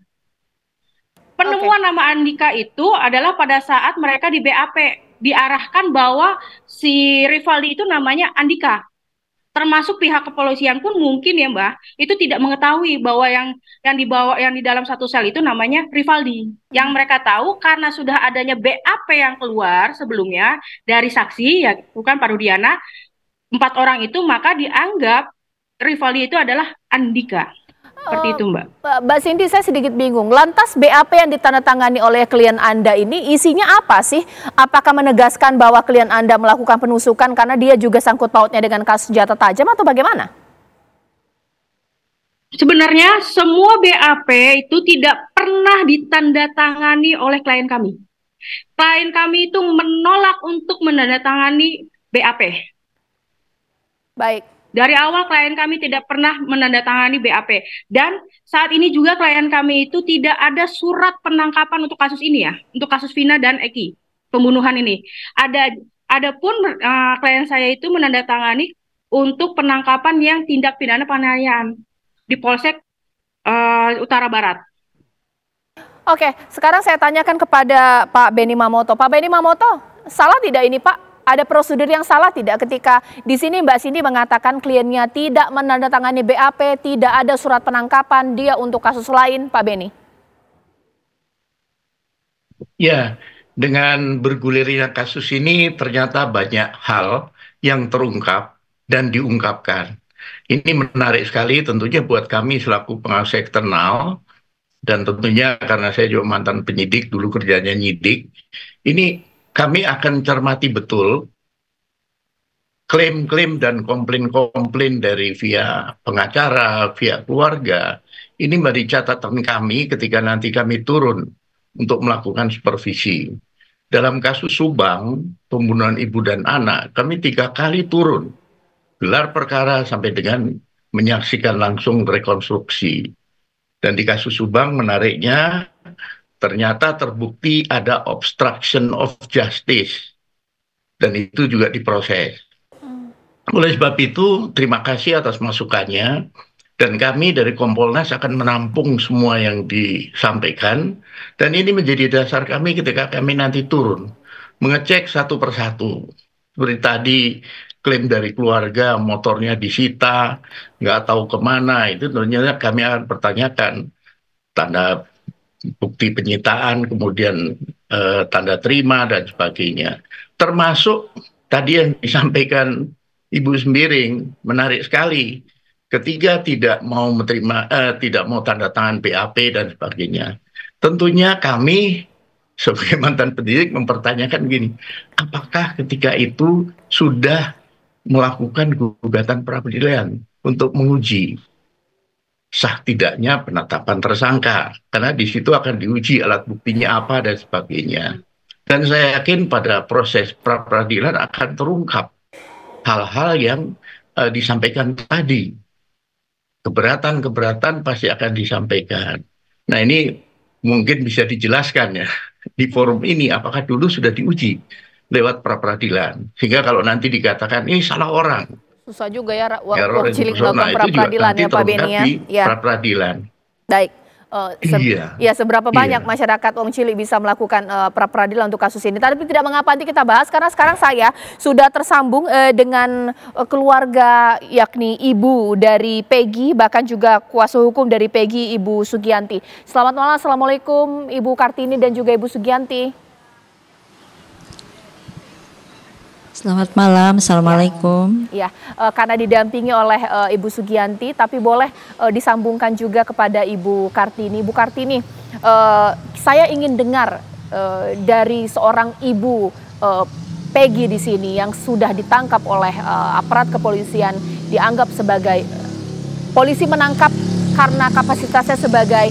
Penemuan okay. nama Andika itu adalah pada saat mereka di BAP diarahkan bahwa si Rivaldi itu namanya Andika. Termasuk pihak kepolisian pun mungkin ya Mbak, itu tidak mengetahui bahwa yang yang dibawa yang di dalam satu sel itu namanya Rivaldi. Yang mereka tahu karena sudah adanya BAP yang keluar sebelumnya dari saksi ya bukan Parudiana, empat orang itu maka dianggap Rivaldi itu adalah Andika. Seperti itu, eh, Mbak. Mbak Cindy, saya sedikit bingung. Lantas BAP yang ditandatangani oleh klien Anda ini isinya apa sih? Apakah menegaskan bahwa klien Anda melakukan penusukan karena dia juga sangkut pautnya dengan kasus senjata tajam atau bagaimana? Sebenarnya semua BAP itu tidak pernah ditandatangani oleh klien kami. Klien kami itu menolak untuk menandatangani BAP. Baik. Dari awal klien kami tidak pernah menandatangani BAP dan saat ini juga klien kami itu tidak ada surat penangkapan untuk kasus ini ya, untuk kasus Vina dan Eki pembunuhan ini. Ada adapun uh, klien saya itu menandatangani untuk penangkapan yang tindak pidana penganiayaan di Polsek uh, Utara Barat. Oke, sekarang saya tanyakan kepada Pak Beni Mamoto. Pak Beni Mamoto, salah tidak ini Pak? ada prosedur yang salah tidak ketika di sini Mbak Cindy mengatakan kliennya tidak menandatangani BAP, tidak ada surat penangkapan dia untuk kasus lain, Pak Beni? Ya, dengan bergulirnya kasus ini ternyata banyak hal yang terungkap dan diungkapkan. Ini menarik sekali tentunya buat kami selaku pengawas eksternal dan tentunya karena saya juga mantan penyidik dulu kerjanya nyidik. Ini kami akan cermati betul klaim-klaim dan komplain-komplain dari via pengacara, via keluarga. Ini menjadi catatan kami ketika nanti kami turun untuk melakukan supervisi. Dalam kasus Subang, pembunuhan ibu dan anak, kami tiga kali turun gelar perkara sampai dengan menyaksikan langsung rekonstruksi. Dan di kasus Subang menariknya ternyata terbukti ada obstruction of justice dan itu juga diproses. Oleh sebab itu, terima kasih atas masukannya dan kami dari Kompolnas akan menampung semua yang disampaikan dan ini menjadi dasar kami ketika kami nanti turun mengecek satu persatu. Seperti tadi klaim dari keluarga motornya disita, nggak tahu kemana itu ternyata kami akan pertanyakan tanda bukti penyitaan, kemudian eh, tanda terima dan sebagainya. Termasuk tadi yang disampaikan Ibu Sembiring menarik sekali. Ketiga tidak mau menerima, eh, tidak mau tanda tangan PAP dan sebagainya. Tentunya kami sebagai mantan pendidik mempertanyakan gini, apakah ketika itu sudah melakukan gugatan pra peradilan untuk menguji sah tidaknya penetapan tersangka karena di situ akan diuji alat buktinya apa dan sebagainya. Dan saya yakin pada proses pra peradilan akan terungkap hal-hal yang uh, disampaikan tadi. Keberatan-keberatan pasti akan disampaikan. Nah, ini mungkin bisa dijelaskan ya di forum ini apakah dulu sudah diuji lewat pra peradilan sehingga kalau nanti dikatakan ini eh, salah orang susah juga ya waktu cilik melakukan nah, pra peradilan ya Pak Beni ya. ya. Pra peradilan. Baik. Uh, se iya. Ya seberapa iya. banyak iya. masyarakat Wong Cili bisa melakukan uh, eh, pra peradilan untuk kasus ini. Tapi tidak mengapa nanti kita bahas karena sekarang saya sudah tersambung uh, dengan uh, keluarga yakni ibu dari Peggy bahkan juga kuasa hukum dari Peggy Ibu Sugianti. Selamat malam, assalamualaikum Ibu Kartini dan juga Ibu Sugianti. Selamat malam, assalamualaikum. Ya, ya eh, karena didampingi oleh uh, Ibu Sugianti, tapi boleh uh, disambungkan juga kepada Ibu Kartini. Ibu Kartini, uh, saya ingin dengar uh, dari seorang ibu uh, Peggy di sini yang sudah ditangkap oleh uh, aparat kepolisian dianggap sebagai polisi menangkap karena kapasitasnya sebagai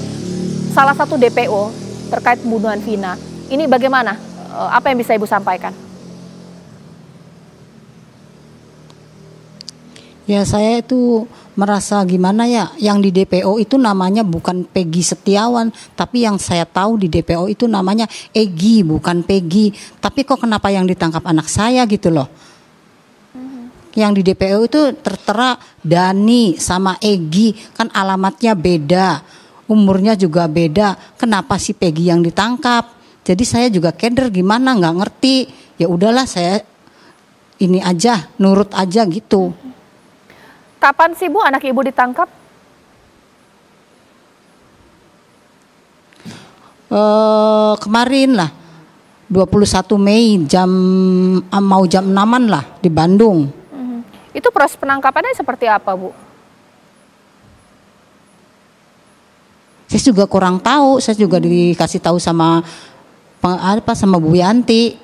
salah satu DPO terkait pembunuhan Vina. Ini bagaimana? Uh, apa yang bisa Ibu sampaikan? Ya saya itu merasa gimana ya, yang di DPO itu namanya bukan Peggy Setiawan, tapi yang saya tahu di DPO itu namanya Egi bukan Peggy. Tapi kok kenapa yang ditangkap anak saya gitu loh? Mm-hmm. yang di DPO itu tertera Dani sama Egi kan alamatnya beda umurnya juga beda kenapa si Peggy yang ditangkap jadi saya juga keder gimana nggak ngerti ya udahlah saya ini aja nurut aja gitu mm-hmm. Kapan sih Bu anak Ibu ditangkap? Uh, kemarin lah, 21 Mei jam ah, mau jam 6 lah di Bandung. Uh mm-hmm. -huh. Itu proses penangkapannya seperti apa Bu? Saya juga kurang tahu, saya juga mm. dikasih tahu sama apa sama Bu Yanti.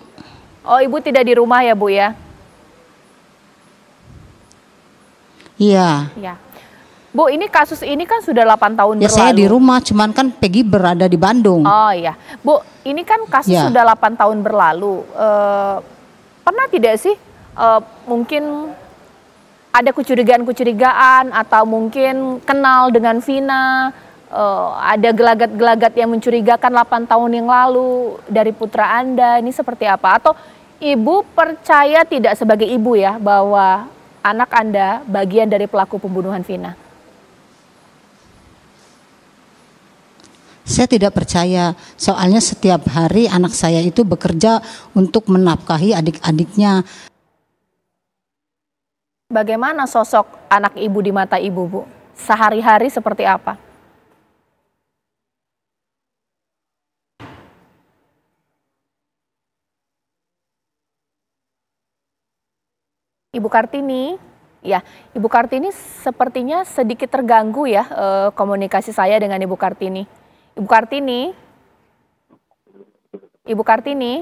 Oh, Ibu tidak di rumah ya, Bu ya? Iya. Iya. Bu, ini kasus ini kan sudah 8 tahun ya, berlalu. saya di rumah, cuman kan Peggy berada di Bandung. Oh iya. Bu, ini kan kasus ya. sudah 8 tahun berlalu. E, pernah tidak sih e, mungkin ada kecurigaan-kecurigaan atau mungkin kenal dengan Vina, e, ada gelagat-gelagat yang mencurigakan 8 tahun yang lalu dari putra Anda, ini seperti apa? Atau Ibu percaya tidak sebagai ibu ya bahwa anak Anda bagian dari pelaku pembunuhan Vina? Saya tidak percaya, soalnya setiap hari anak saya itu bekerja untuk menafkahi adik-adiknya. Bagaimana sosok anak ibu di mata ibu, Bu? Sehari-hari seperti apa? Ibu Kartini. Ya, Ibu Kartini sepertinya sedikit terganggu ya eh, komunikasi saya dengan Ibu Kartini. Ibu Kartini? Ibu Kartini?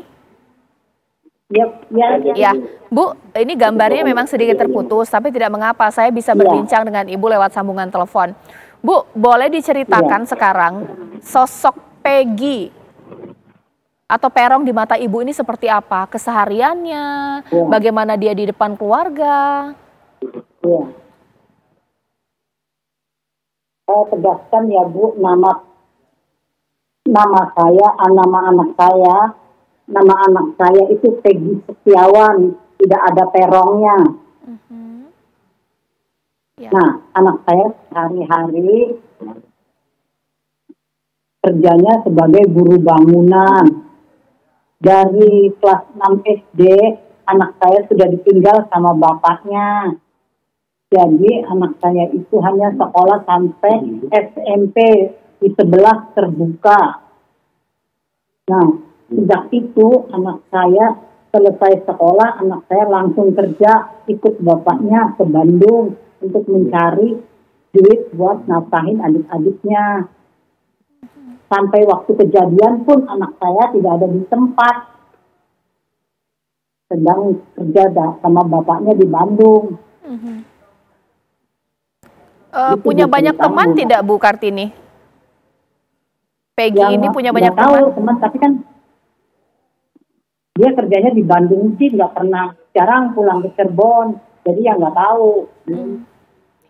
Ya, ya, ya. ya, Bu, ini gambarnya memang sedikit terputus, tapi tidak mengapa. Saya bisa ya. berbincang ya. dengan Ibu lewat sambungan telepon. Bu, boleh diceritakan ya. sekarang sosok Peggy atau perong di mata ibu ini seperti apa kesehariannya, ya. bagaimana dia di depan keluarga? Ya. Saya tegaskan ya Bu, nama nama saya, nama anak saya, nama anak saya itu Peggy Setiawan, tidak ada perongnya. Uh mm-hmm. -huh. ya. Nah, anak saya hari-hari kerjanya sebagai guru bangunan dari kelas 6 SD anak saya sudah ditinggal sama bapaknya. Jadi anak saya itu hanya sekolah sampai SMP di sebelah terbuka. Nah, sejak itu anak saya selesai sekolah, anak saya langsung kerja ikut bapaknya ke Bandung untuk mencari duit buat nafahin adik-adiknya. Sampai waktu kejadian pun anak saya tidak ada di tempat. Sedang kerja sama bapaknya di Bandung. Uh, uh punya gitu, banyak gitu. teman tidak Bu Kartini? Peggy yang, ini punya banyak teman? Tahu, teman. Tapi kan dia kerjanya di Bandung sih nggak pernah. Jarang pulang ke Cirebon. Jadi ya nggak tahu. Hmm.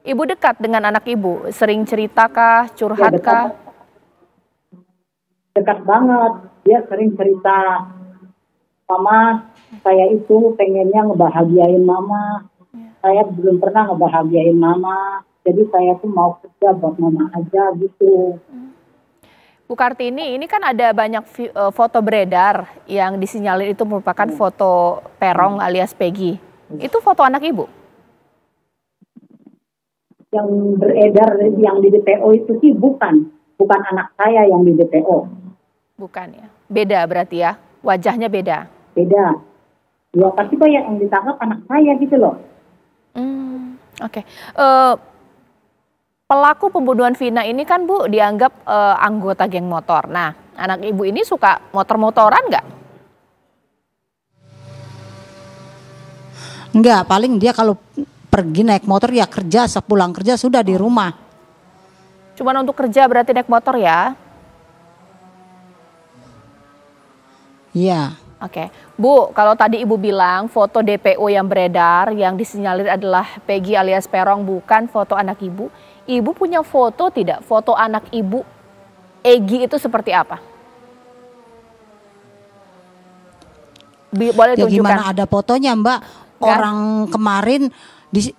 Ibu dekat dengan anak ibu? Sering ceritakah, curhatkah? Ya, dekat dekat banget dia sering cerita mama saya itu pengennya ngebahagiain mama saya belum pernah ngebahagiain mama jadi saya tuh mau kerja buat mama aja gitu Bu Kartini, ini kan ada banyak e, foto beredar yang disinyalir itu merupakan hmm. foto Perong alias Peggy. Hmm. Itu foto anak ibu? Yang beredar yang di DPO itu sih bukan, bukan anak saya yang di DPO. Bukan ya. Beda berarti ya. Wajahnya beda. Beda. Ya pasti kok yang ditangkap anak saya gitu loh. Hmm, Oke. Okay. Uh, eh, pelaku pembunuhan Vina ini kan Bu dianggap uh, anggota geng motor. Nah, anak ibu ini suka motor-motoran nggak? Enggak, paling dia kalau pergi naik motor ya kerja, sepulang kerja sudah di rumah. Cuman untuk kerja berarti naik motor ya? Iya. Oke, okay. Bu, kalau tadi Ibu bilang foto DPO yang beredar yang disinyalir adalah Peggy alias Perong bukan foto anak Ibu. Ibu punya foto tidak? Foto anak Ibu Egi itu seperti apa? Boleh ya, tunjukkan. gimana ada fotonya, Mbak? Orang kemarin di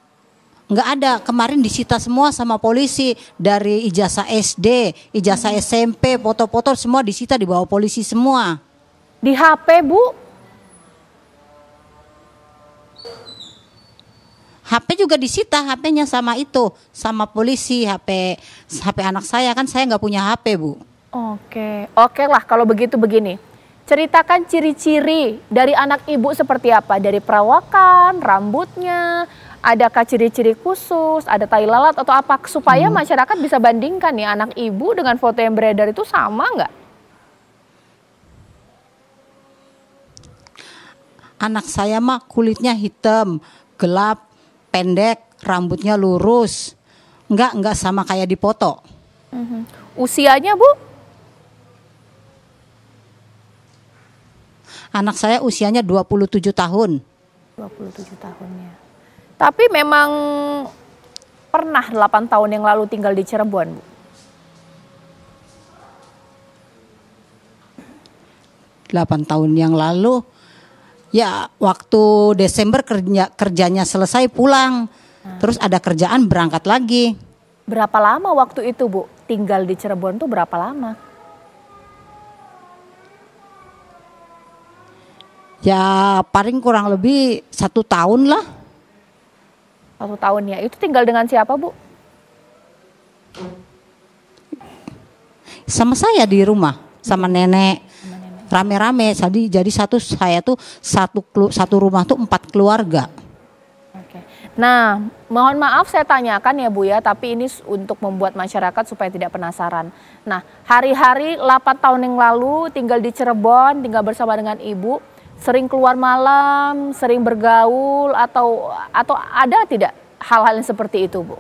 nggak ada kemarin disita semua sama polisi dari ijazah SD, ijazah SMP, foto-foto semua disita di bawah polisi semua. Di HP, Bu? HP juga disita HP-nya sama itu, sama polisi HP HP anak saya kan saya nggak punya HP bu. Oke, oke lah kalau begitu begini. Ceritakan ciri-ciri dari anak ibu seperti apa? Dari perawakan, rambutnya, adakah ciri-ciri khusus, ada tai lalat atau apa? Supaya hmm. masyarakat bisa bandingkan nih anak ibu dengan foto yang beredar itu sama nggak? anak saya mah kulitnya hitam, gelap, pendek, rambutnya lurus. Enggak, enggak sama kayak di foto. Uh-huh. Usianya, Bu? Anak saya usianya 27 tahun. 27 tahunnya. Tapi memang pernah 8 tahun yang lalu tinggal di Cirebon, Bu. 8 tahun yang lalu ya waktu Desember kerja kerjanya selesai pulang hmm. terus ada kerjaan berangkat lagi berapa lama waktu itu bu tinggal di Cirebon tuh berapa lama ya paling kurang lebih satu tahun lah satu tahun ya itu tinggal dengan siapa bu sama saya di rumah sama nenek rame-rame jadi jadi satu saya tuh satu satu rumah tuh empat keluarga. Nah, mohon maaf saya tanyakan ya Bu ya, tapi ini untuk membuat masyarakat supaya tidak penasaran. Nah, hari-hari 8 tahun yang lalu tinggal di Cirebon, tinggal bersama dengan Ibu, sering keluar malam, sering bergaul atau atau ada tidak hal-hal yang seperti itu, Bu?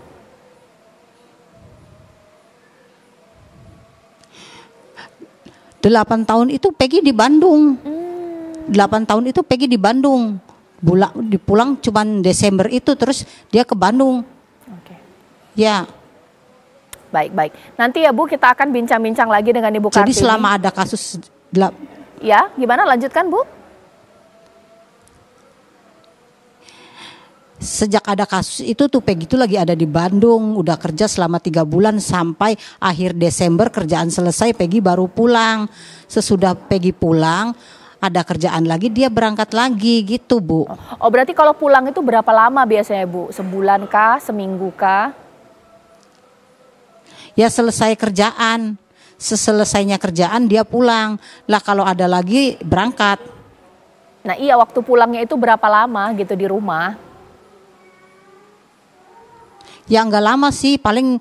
Delapan tahun itu Peggy di Bandung. Hmm. Delapan tahun itu Peggy di Bandung. Bulan dipulang cuman Desember itu terus dia ke Bandung. Oke. Okay. Ya. Baik, baik. Nanti ya Bu kita akan bincang-bincang lagi dengan Ibu Kartini. Jadi selama ada kasus gelap. Ya, gimana lanjutkan Bu? sejak ada kasus itu tuh Peggy itu lagi ada di Bandung, udah kerja selama tiga bulan sampai akhir Desember kerjaan selesai Peggy baru pulang. Sesudah Peggy pulang ada kerjaan lagi dia berangkat lagi gitu Bu. Oh berarti kalau pulang itu berapa lama biasanya Bu? Sebulan kah? Seminggu kah? Ya selesai kerjaan. Seselesainya kerjaan dia pulang. Lah kalau ada lagi berangkat. Nah iya waktu pulangnya itu berapa lama gitu di rumah? Ya nggak lama sih, paling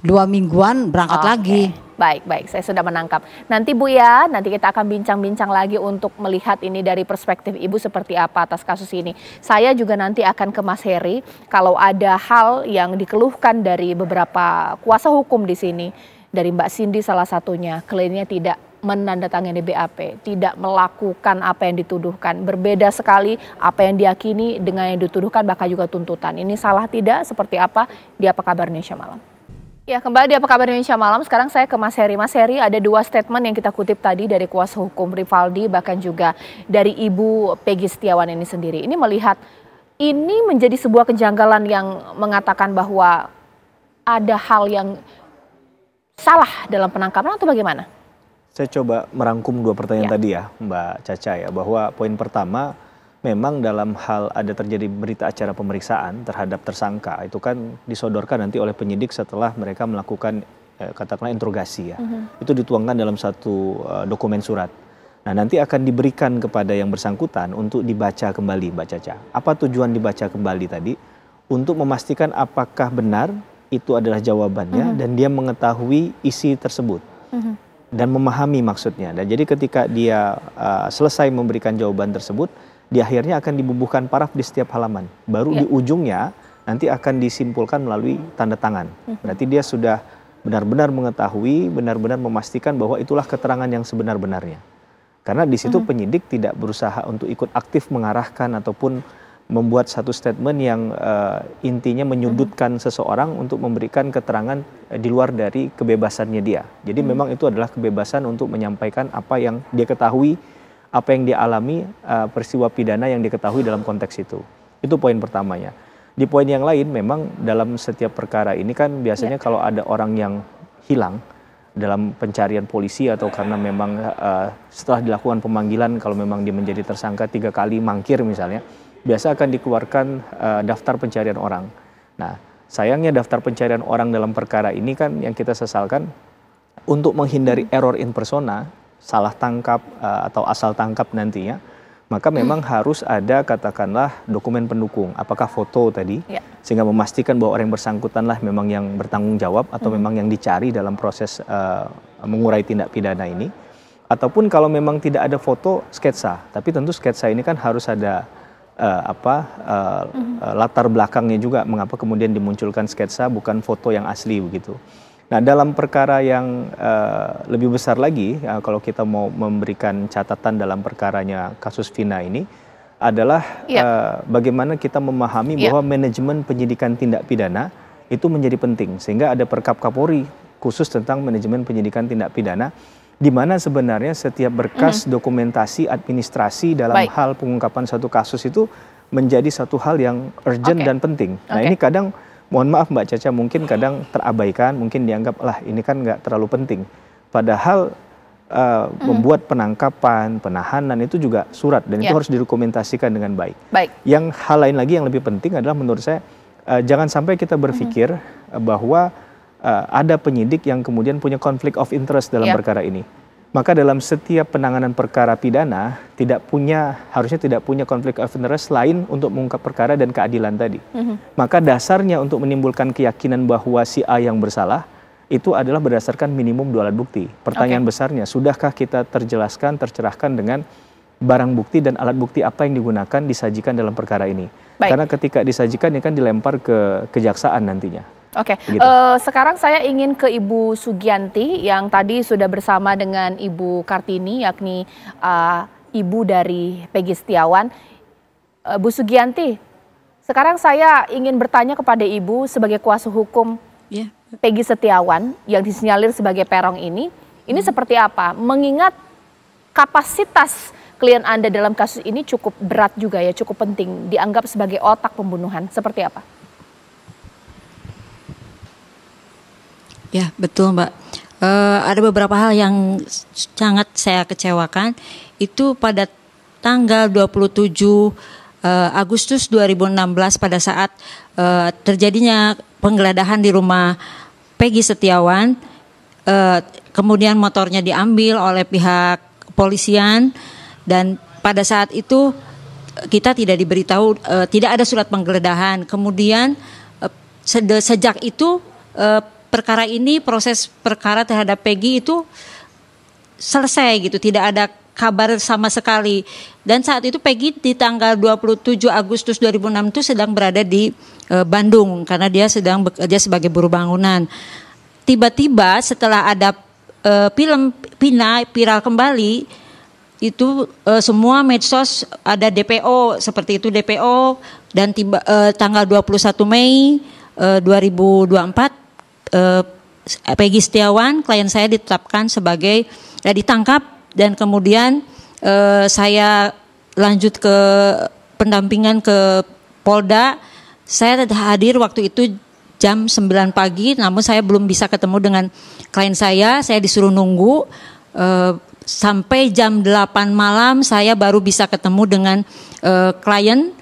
dua mingguan berangkat okay. lagi. Baik, baik, saya sudah menangkap. Nanti Bu ya, nanti kita akan bincang-bincang lagi untuk melihat ini dari perspektif Ibu seperti apa atas kasus ini. Saya juga nanti akan ke Mas Heri kalau ada hal yang dikeluhkan dari beberapa kuasa hukum di sini dari Mbak Cindy salah satunya, kliennya tidak menandatangani BAP, tidak melakukan apa yang dituduhkan. Berbeda sekali apa yang diakini dengan yang dituduhkan bahkan juga tuntutan. Ini salah tidak? Seperti apa di apa kabar Indonesia malam? Ya kembali di Apa Kabar Indonesia Malam, sekarang saya ke Mas Heri. Mas Heri ada dua statement yang kita kutip tadi dari kuasa hukum Rivaldi bahkan juga dari Ibu Peggy Setiawan ini sendiri. Ini melihat ini menjadi sebuah kejanggalan yang mengatakan bahwa ada hal yang salah dalam penangkapan atau bagaimana? Saya coba merangkum dua pertanyaan ya. tadi ya, Mbak Caca ya, bahwa poin pertama memang dalam hal ada terjadi berita acara pemeriksaan terhadap tersangka itu kan disodorkan nanti oleh penyidik setelah mereka melakukan eh, katakanlah interogasi ya. Uh mhm. -huh. Itu dituangkan dalam satu eh, dokumen surat. Nah, nanti akan diberikan kepada yang bersangkutan untuk dibaca kembali, Mbak Caca. Apa tujuan dibaca kembali tadi? Untuk memastikan apakah benar itu adalah jawabannya uh mhm. -huh. dan dia mengetahui isi tersebut. Uh mhm. -huh dan memahami maksudnya. Dan jadi ketika dia uh, selesai memberikan jawaban tersebut, di akhirnya akan dibubuhkan paraf di setiap halaman. Baru yeah. di ujungnya nanti akan disimpulkan melalui tanda tangan. Mhm. Berarti dia sudah benar-benar mengetahui, benar-benar memastikan bahwa itulah keterangan yang sebenar-benarnya. Karena di situ mhm. penyidik tidak berusaha untuk ikut aktif mengarahkan ataupun membuat satu statement yang uh, intinya menyudutkan hmm. seseorang untuk memberikan keterangan eh, di luar dari kebebasannya dia. Jadi hmm. memang itu adalah kebebasan untuk menyampaikan apa yang dia ketahui, apa yang dialami uh, eh, peristiwa pidana yang diketahui dalam konteks itu. Itu poin pertamanya. Di poin yang lain memang dalam setiap perkara ini kan biasanya yeah. kalau ada orang yang hilang dalam pencarian polisi atau karena memang uh, setelah dilakukan pemanggilan kalau memang dia menjadi tersangka tiga kali mangkir misalnya biasa akan dikeluarkan uh, daftar pencarian orang. Nah, sayangnya daftar pencarian orang dalam perkara ini kan yang kita sesalkan untuk menghindari hmm. error in persona, salah tangkap uh, atau asal tangkap nantinya, maka hmm. memang hmm. harus ada katakanlah dokumen pendukung, apakah foto tadi, ya. sehingga memastikan bahwa orang yang bersangkutanlah memang yang bertanggung jawab atau hmm. memang yang dicari dalam proses uh, mengurai tindak pidana ini, ataupun kalau memang tidak ada foto sketsa, tapi tentu sketsa ini kan harus ada uh, apa uh, uh, latar belakangnya juga mengapa kemudian dimunculkan sketsa bukan foto yang asli begitu. Nah dalam perkara yang uh, lebih besar lagi uh, kalau kita mau memberikan catatan dalam perkaranya kasus Vina ini adalah ya. uh, bagaimana kita memahami ya. bahwa manajemen penyidikan tindak pidana itu menjadi penting sehingga ada perkap Kapolri khusus tentang manajemen penyidikan tindak pidana di mana sebenarnya setiap berkas hmm. dokumentasi administrasi dalam Baik. hal pengungkapan satu kasus itu menjadi satu hal yang urgent okay. dan penting. Nah okay. ini kadang mohon maaf Mbak Caca mungkin kadang terabaikan, mungkin dianggap lah ini kan nggak terlalu penting. Padahal uh, hmm. membuat penangkapan, penahanan itu juga surat dan yeah. itu ya. harus didokumentasikan dengan baik. Baik. Yang hal lain lagi yang lebih penting adalah menurut saya uh, jangan sampai kita berpikir hmm. bahwa uh, ada penyidik yang kemudian punya konflik of interest dalam yeah. perkara ini. Maka dalam setiap penanganan perkara pidana tidak punya harusnya tidak punya konflik of interest lain untuk mengungkap perkara dan keadilan tadi. Mm -hmm. Maka dasarnya untuk menimbulkan keyakinan bahwa si A yang bersalah itu adalah berdasarkan minimum dua alat bukti. Pertanyaan okay. besarnya, sudahkah kita terjelaskan, tercerahkan dengan barang bukti dan alat bukti apa yang digunakan disajikan dalam perkara ini? Baik. Karena ketika disajikan, ini kan dilempar ke kejaksaan nantinya. Oke, okay. Gitu. uh, eh, sekarang saya ingin ke Ibu Sugianti yang tadi sudah bersama dengan Ibu Kartini, yakni uh, ibu dari Pegi Setiawan. Uh, Bu Sugianti, sekarang saya ingin bertanya kepada Ibu sebagai kuasa hukum yeah. Peggy Setiawan yang disinyalir sebagai perong ini, ini hmm. seperti apa? Mengingat kapasitas klien Anda dalam kasus ini cukup berat juga ya, cukup penting, dianggap sebagai otak pembunuhan, seperti apa? Ya, betul, Mbak. Uh, ada beberapa hal yang sangat saya kecewakan itu pada tanggal 27 uh, eh, Agustus 2016 pada saat uh, terjadinya penggeledahan di rumah Peggy Setiawan uh, kemudian motornya diambil oleh pihak kepolisian dan pada saat itu kita tidak diberitahu uh, tidak ada surat penggeledahan kemudian uh, sejak itu perkara ini proses perkara terhadap Peggy itu selesai gitu, tidak ada kabar sama sekali. Dan saat itu Peggy di tanggal 27 Agustus 2006 itu sedang berada di e, Bandung karena dia sedang bekerja sebagai buruh bangunan. Tiba-tiba setelah ada e, film Pina viral kembali itu e, semua medsos ada DPO seperti itu DPO dan tiba e, tanggal 21 Mei e, 2024 eh, Peggy Setiawan, klien saya ditetapkan sebagai ya, ditangkap dan kemudian eh, saya lanjut ke pendampingan ke Polda. Saya hadir waktu itu jam 9 pagi, namun saya belum bisa ketemu dengan klien saya. Saya disuruh nunggu eh, sampai jam 8 malam saya baru bisa ketemu dengan eh, klien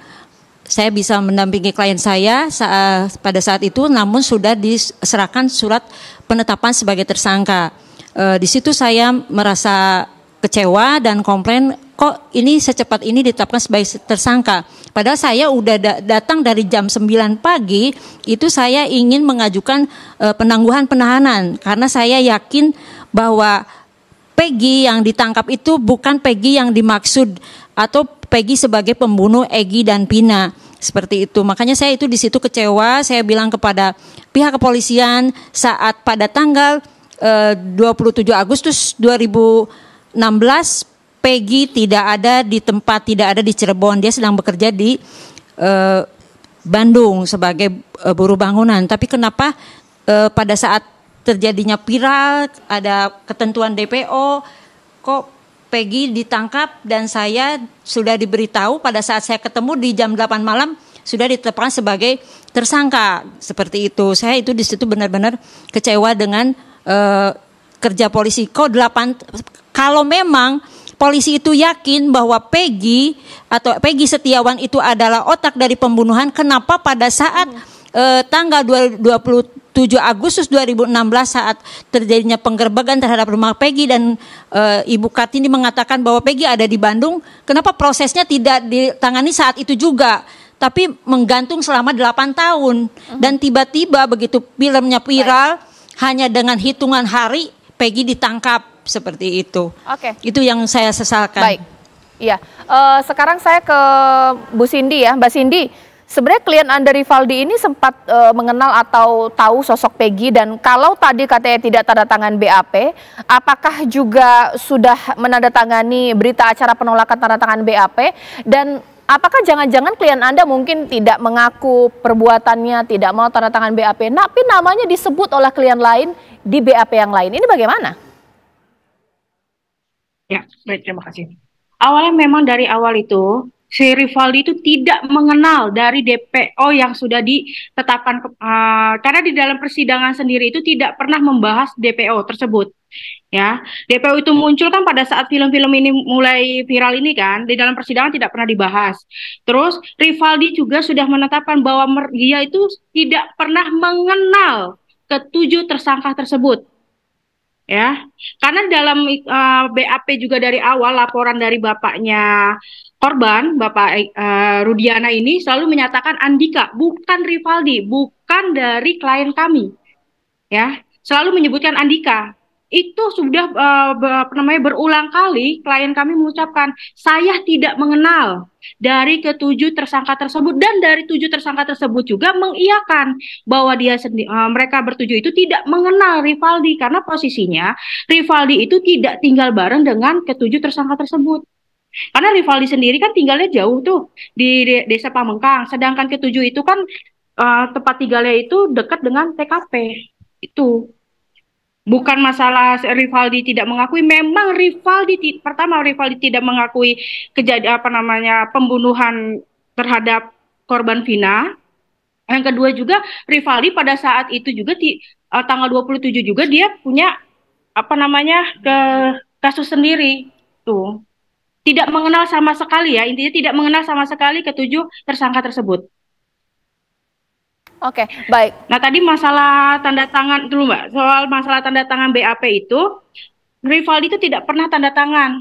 saya bisa mendampingi klien saya saat, pada saat itu namun sudah diserahkan surat penetapan sebagai tersangka. E, di situ saya merasa kecewa dan komplain kok ini secepat ini ditetapkan sebagai tersangka. Padahal saya udah da datang dari jam 9 pagi itu saya ingin mengajukan e, penangguhan penahanan karena saya yakin bahwa Peggy yang ditangkap itu bukan Peggy yang dimaksud atau Peggy sebagai pembunuh Egi dan Pina seperti itu. Makanya saya itu di situ kecewa. Saya bilang kepada pihak kepolisian saat pada tanggal eh, 27 Agustus 2016 Peggy tidak ada di tempat, tidak ada di Cirebon. Dia sedang bekerja di eh, Bandung sebagai eh, buruh bangunan. Tapi kenapa eh, pada saat terjadinya viral ada ketentuan DPO kok Peggy ditangkap dan saya sudah diberitahu pada saat saya ketemu di jam 8 malam sudah ditetapkan sebagai tersangka seperti itu. Saya itu di situ benar-benar kecewa dengan uh, kerja polisi. Kok 8 kalau memang polisi itu yakin bahwa Peggy atau Peggy Setiawan itu adalah otak dari pembunuhan, kenapa pada saat hmm. eh, tanggal 20 7 Agustus 2016 saat terjadinya penggerbegan terhadap rumah Peggy dan e, Ibu Kartini mengatakan bahwa Peggy ada di Bandung, kenapa prosesnya tidak ditangani saat itu juga? Tapi menggantung selama 8 tahun mhm. dan tiba-tiba begitu filmnya viral Baik. hanya dengan hitungan hari Peggy ditangkap seperti itu. Oke. Okay. Itu yang saya sesalkan. Baik. Iya, uh, sekarang saya ke Bu Cindy ya, Mbak Cindy. Sebenarnya klien Anda Rivaldi ini sempat e, mengenal atau tahu sosok Peggy dan kalau tadi katanya tidak tanda tangan BAP, apakah juga sudah menandatangani berita acara penolakan tanda tangan BAP dan apakah jangan-jangan klien Anda mungkin tidak mengaku perbuatannya, tidak mau tanda tangan BAP, tapi namanya disebut oleh klien lain di BAP yang lain. Ini bagaimana? Ya, baik, terima kasih. Awalnya memang dari awal itu si Rivaldi itu tidak mengenal dari DPO yang sudah ditetapkan uh, karena di dalam persidangan sendiri itu tidak pernah membahas DPO tersebut ya DPO itu muncul kan pada saat film-film ini mulai viral ini kan di dalam persidangan tidak pernah dibahas terus Rivaldi juga sudah menetapkan bahwa dia itu tidak pernah mengenal ketujuh tersangka tersebut ya karena dalam uh, eh, BAP juga dari awal laporan dari bapaknya korban Bapak uh, Rudiana ini selalu menyatakan Andika bukan Rivaldi, bukan dari klien kami. Ya, selalu menyebutkan Andika. Itu sudah uh, namanya berulang kali klien kami mengucapkan saya tidak mengenal dari ketujuh tersangka tersebut dan dari tujuh tersangka tersebut juga mengiyakan bahwa dia sendi- uh, mereka bertujuh itu tidak mengenal Rivaldi karena posisinya Rivaldi itu tidak tinggal bareng dengan ketujuh tersangka tersebut karena Rivaldi sendiri kan tinggalnya jauh tuh di desa Pamengkang, sedangkan ketujuh itu kan uh, tempat tinggalnya itu dekat dengan TKP itu. Bukan masalah Rivaldi tidak mengakui, memang Rivaldi pertama Rivaldi tidak mengakui kejadian apa namanya pembunuhan terhadap korban Vina. Yang kedua juga Rivaldi pada saat itu juga di uh, eh, tanggal 27 juga dia punya apa namanya ke kasus sendiri tuh tidak mengenal sama sekali ya intinya tidak mengenal sama sekali ketujuh tersangka tersebut. Oke, okay, baik. Nah tadi masalah tanda tangan dulu mbak soal masalah tanda tangan BAP itu Rivaldi itu tidak pernah tanda tangan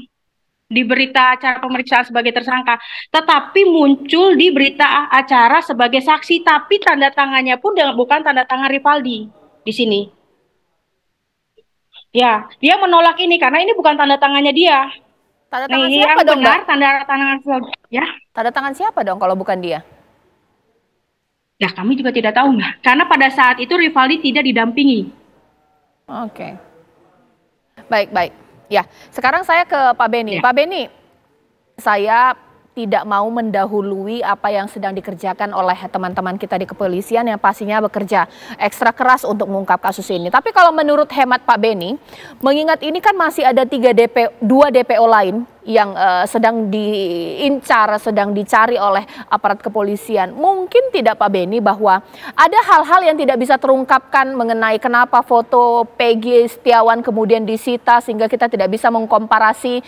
di berita acara pemeriksaan sebagai tersangka, tetapi muncul di berita acara sebagai saksi, tapi tanda tangannya pun bukan tanda tangan Rivaldi di sini. Ya, dia menolak ini karena ini bukan tanda tangannya dia. Tanda tangan nah, siapa dong, benar, Tanda tangan ya. Tanda tangan siapa dong kalau bukan dia? Ya, kami juga tidak tahu, Mbak. Karena pada saat itu Rivaldi tidak didampingi. Oke. Baik, baik. Ya, sekarang saya ke Pak Beni. Ya. Pak Beni, saya tidak mau mendahului apa yang sedang dikerjakan oleh teman-teman kita di kepolisian yang pastinya bekerja ekstra keras untuk mengungkap kasus ini. Tapi kalau menurut hemat Pak Beni, mengingat ini kan masih ada tiga DP, dua DPO lain yang uh, sedang diincar, sedang dicari oleh aparat kepolisian. Mungkin tidak Pak Beni bahwa ada hal-hal yang tidak bisa terungkapkan mengenai kenapa foto Peggy Setiawan kemudian disita sehingga kita tidak bisa mengkomparasi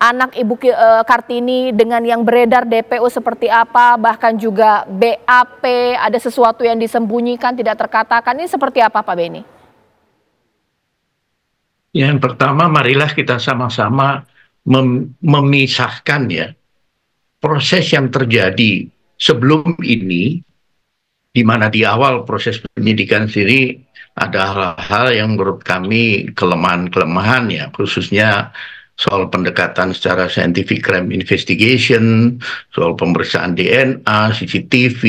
anak Ibu eh, Kartini dengan yang beredar DPO seperti apa, bahkan juga BAP, ada sesuatu yang disembunyikan, tidak terkatakan. Ini seperti apa Pak Beni? Yang pertama, marilah kita sama-sama mem memisahkan ya proses yang terjadi sebelum ini, di mana di awal proses penyidikan sendiri ada hal-hal yang menurut kami kelemahan-kelemahan ya, khususnya soal pendekatan secara scientific crime investigation, soal pemeriksaan DNA, CCTV,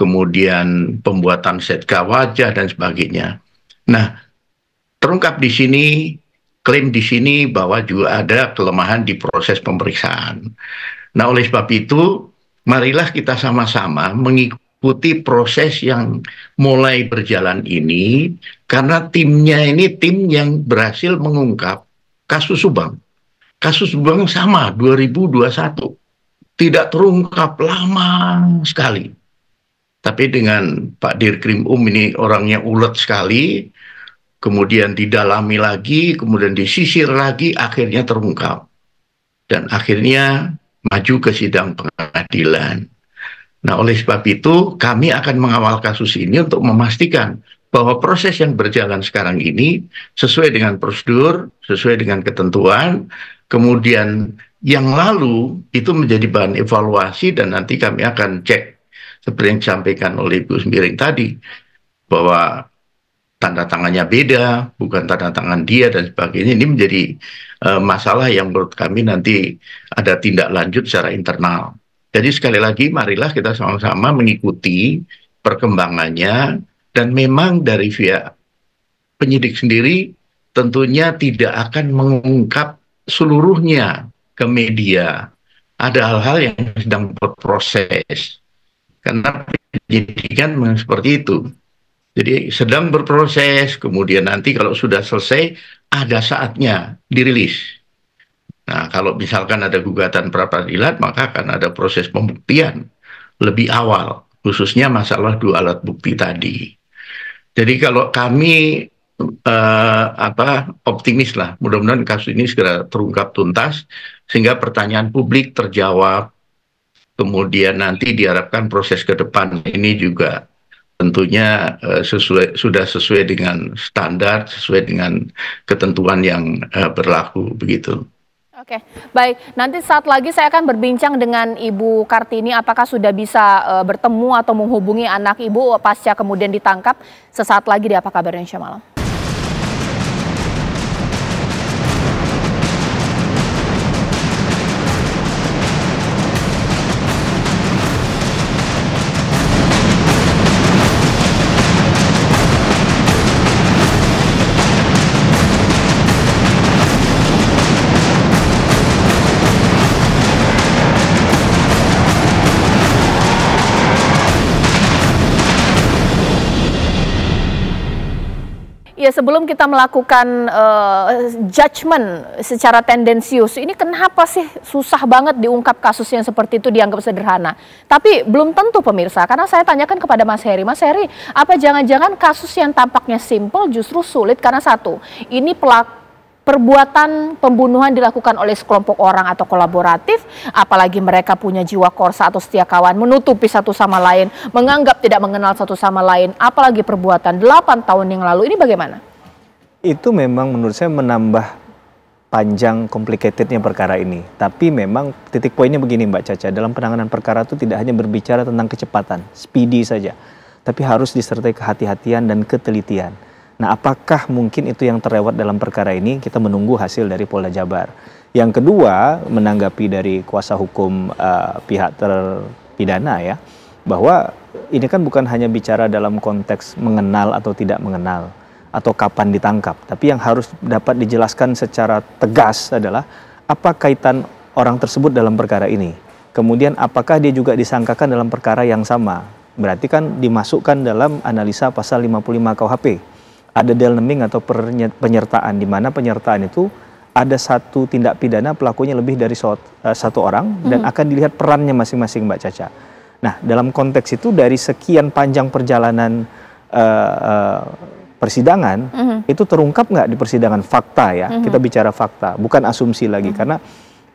kemudian pembuatan setka wajah dan sebagainya. Nah, terungkap di sini klaim di sini bahwa juga ada kelemahan di proses pemeriksaan. Nah, oleh sebab itu marilah kita sama-sama mengikuti mengikuti proses yang mulai berjalan ini karena timnya ini tim yang berhasil mengungkap kasus Subang kasus Bang sama 2021 tidak terungkap lama sekali. Tapi dengan Pak Dirkrim Um ini orangnya ulet sekali, kemudian didalami lagi, kemudian disisir lagi, akhirnya terungkap. Dan akhirnya maju ke sidang pengadilan. Nah, oleh sebab itu kami akan mengawal kasus ini untuk memastikan bahwa proses yang berjalan sekarang ini sesuai dengan prosedur, sesuai dengan ketentuan, kemudian yang lalu itu menjadi bahan evaluasi dan nanti kami akan cek seperti yang disampaikan oleh Ibu Semiring tadi bahwa tanda tangannya beda, bukan tanda tangan dia dan sebagainya. Ini menjadi uh, masalah yang menurut kami nanti ada tindak lanjut secara internal. Jadi sekali lagi marilah kita sama-sama mengikuti perkembangannya dan memang dari pihak penyidik sendiri tentunya tidak akan mengungkap seluruhnya ke media. Ada hal-hal yang sedang berproses. Karena penyidikan seperti itu. Jadi sedang berproses, kemudian nanti kalau sudah selesai, ada saatnya dirilis. Nah, kalau misalkan ada gugatan pra peradilan, maka akan ada proses pembuktian lebih awal, khususnya masalah dua alat bukti tadi. Jadi kalau kami uh, apa optimis lah mudah-mudahan kasus ini segera terungkap tuntas sehingga pertanyaan publik terjawab kemudian nanti diharapkan proses ke depan ini juga tentunya uh, sesuai sudah sesuai dengan standar sesuai dengan ketentuan yang uh, berlaku begitu. Oke, baik. Nanti saat lagi saya akan berbincang dengan Ibu Kartini apakah sudah bisa uh, bertemu atau menghubungi anak Ibu oh, pasca kemudian ditangkap. Sesaat lagi di apa kabarnya Indonesia malam. Ya sebelum kita melakukan uh, judgement secara tendensius, ini kenapa sih susah banget diungkap kasus yang seperti itu dianggap sederhana? Tapi belum tentu pemirsa, karena saya tanyakan kepada Mas Heri, Mas Heri, apa jangan-jangan kasus yang tampaknya simple justru sulit karena satu, ini pelaku perbuatan pembunuhan dilakukan oleh sekelompok orang atau kolaboratif, apalagi mereka punya jiwa korsa atau setia kawan, menutupi satu sama lain, menganggap tidak mengenal satu sama lain, apalagi perbuatan 8 tahun yang lalu. Ini bagaimana? Itu memang menurut saya menambah panjang complicatednya perkara ini. Tapi memang titik poinnya begini Mbak Caca, dalam penanganan perkara itu tidak hanya berbicara tentang kecepatan, speedy saja. Tapi harus disertai kehati-hatian dan ketelitian Nah, apakah mungkin itu yang terlewat dalam perkara ini? Kita menunggu hasil dari Polda Jabar. Yang kedua, menanggapi dari kuasa hukum uh, pihak terpidana ya, bahwa ini kan bukan hanya bicara dalam konteks mengenal atau tidak mengenal atau kapan ditangkap, tapi yang harus dapat dijelaskan secara tegas adalah apa kaitan orang tersebut dalam perkara ini. Kemudian apakah dia juga disangkakan dalam perkara yang sama? Berarti kan dimasukkan dalam analisa pasal 55 KUHP ada delneming atau penyertaan di mana penyertaan itu ada satu tindak pidana pelakunya lebih dari eh, satu orang dan hmm. akan dilihat perannya masing-masing Mbak Caca. Nah, dalam konteks itu dari sekian panjang perjalanan uh, uh, persidangan hmm. itu terungkap nggak di persidangan fakta ya? Hmm. Kita bicara fakta, bukan asumsi lagi hmm. karena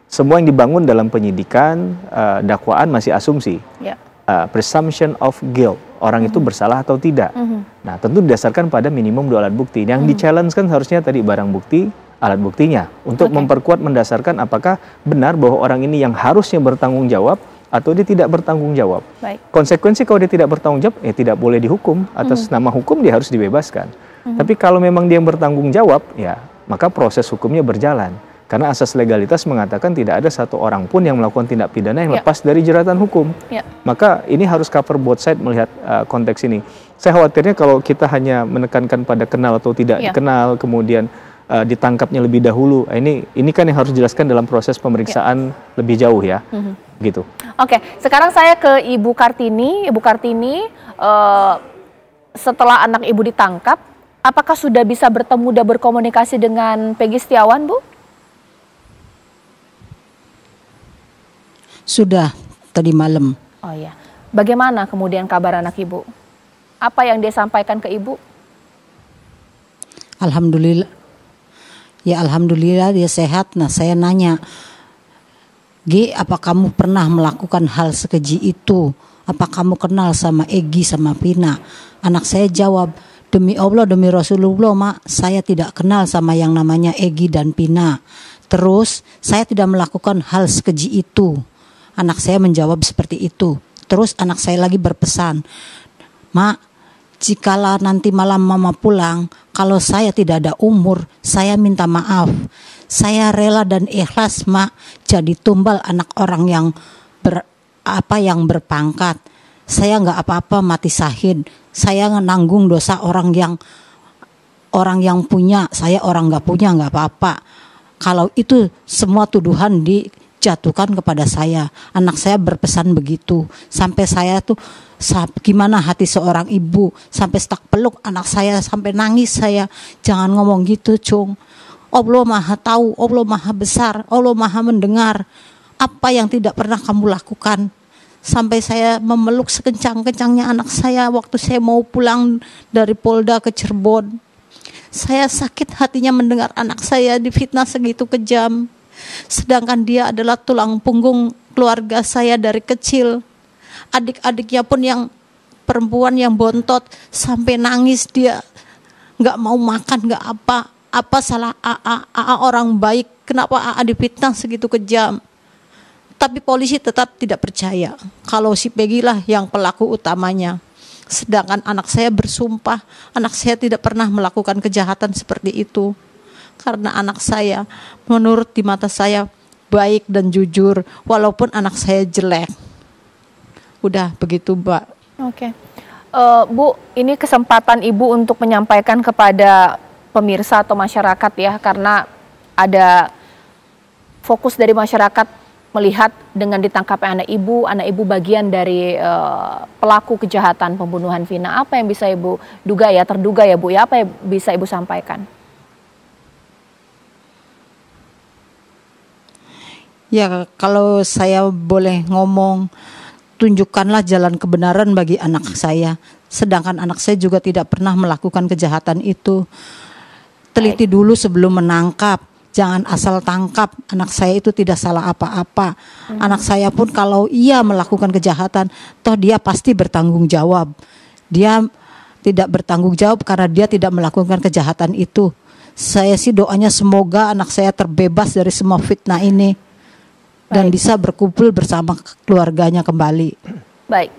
semua yang dibangun dalam penyidikan uh, dakwaan masih asumsi. Yeah uh, presumption of guilt orang mm -hmm. itu bersalah atau tidak. Mm -hmm. Nah, tentu didasarkan pada minimum dua alat bukti. Yang mm -hmm. di-challenge kan harusnya tadi barang bukti, alat buktinya untuk okay. memperkuat mendasarkan apakah benar bahwa orang ini yang harusnya bertanggung jawab atau dia tidak bertanggung jawab. Baik. Konsekuensi kalau dia tidak bertanggung jawab, ya tidak boleh dihukum atas mm -hmm. nama hukum dia harus dibebaskan. Mm -hmm. Tapi kalau memang dia yang bertanggung jawab, ya maka proses hukumnya berjalan. Karena asas legalitas mengatakan tidak ada satu orang pun yang melakukan tindak pidana yang yeah. lepas dari jeratan hukum. Yeah. Maka ini harus cover both side melihat uh, konteks ini. Saya khawatirnya kalau kita hanya menekankan pada kenal atau tidak yeah. dikenal, kemudian uh, ditangkapnya lebih dahulu, eh, ini ini kan yang harus dijelaskan dalam proses pemeriksaan yeah. lebih jauh ya, mm -hmm. gitu. Oke, okay. sekarang saya ke Ibu Kartini. Ibu Kartini, uh, setelah anak Ibu ditangkap, apakah sudah bisa bertemu dan berkomunikasi dengan Peggy Setiawan, Bu? Sudah tadi malam. Oh ya. Bagaimana kemudian kabar anak ibu? Apa yang dia sampaikan ke ibu? Alhamdulillah. Ya alhamdulillah dia sehat. Nah, saya nanya, "G, apa kamu pernah melakukan hal sekeji itu? Apa kamu kenal sama Egi sama Pina?" Anak saya jawab, Demi Allah, demi Rasulullah, Mak, saya tidak kenal sama yang namanya Egi dan Pina. Terus, saya tidak melakukan hal sekeji itu. Anak saya menjawab seperti itu. Terus anak saya lagi berpesan, Mak, jikalau nanti malam mama pulang, kalau saya tidak ada umur, saya minta maaf. Saya rela dan ikhlas, Mak, jadi tumbal anak orang yang ber, apa yang berpangkat. Saya nggak apa-apa mati sahid. Saya nanggung dosa orang yang orang yang punya, saya orang nggak punya nggak apa-apa. Kalau itu semua tuduhan di jatuhkan kepada saya. Anak saya berpesan begitu. Sampai saya tuh gimana hati seorang ibu sampai tak peluk anak saya sampai nangis saya. Jangan ngomong gitu, Cung. Allah Maha tahu, Allah Maha besar, Allah Maha mendengar apa yang tidak pernah kamu lakukan. Sampai saya memeluk sekencang-kencangnya anak saya waktu saya mau pulang dari Polda ke Cirebon. Saya sakit hatinya mendengar anak saya difitnah segitu kejam. Sedangkan dia adalah tulang punggung keluarga saya dari kecil. Adik-adiknya pun yang perempuan yang bontot sampai nangis dia nggak mau makan nggak apa apa salah AA AA orang baik kenapa AA dipitnah segitu kejam tapi polisi tetap tidak percaya kalau si Peggy lah yang pelaku utamanya sedangkan anak saya bersumpah anak saya tidak pernah melakukan kejahatan seperti itu karena anak saya menurut di mata saya baik dan jujur walaupun anak saya jelek. Udah begitu, Mbak. Oke. Okay. Uh, eh, Bu, ini kesempatan Ibu untuk menyampaikan kepada pemirsa atau masyarakat ya karena ada fokus dari masyarakat melihat dengan ditangkapnya anak ibu, anak ibu bagian dari uh, pelaku kejahatan pembunuhan Vina. Apa yang bisa ibu duga ya, terduga ya bu ya, apa yang bisa ibu sampaikan? Ya, kalau saya boleh ngomong, tunjukkanlah jalan kebenaran bagi anak saya. Sedangkan anak saya juga tidak pernah melakukan kejahatan itu. Teliti dulu sebelum menangkap. Jangan asal tangkap. Anak saya itu tidak salah apa-apa. Hmm. Anak saya pun kalau ia melakukan kejahatan, toh dia pasti bertanggung jawab. Dia tidak bertanggung jawab karena dia tidak melakukan kejahatan itu. Saya sih doanya semoga anak saya terbebas dari semua fitnah ini dan bisa berkumpul bersama keluarganya kembali. Baik.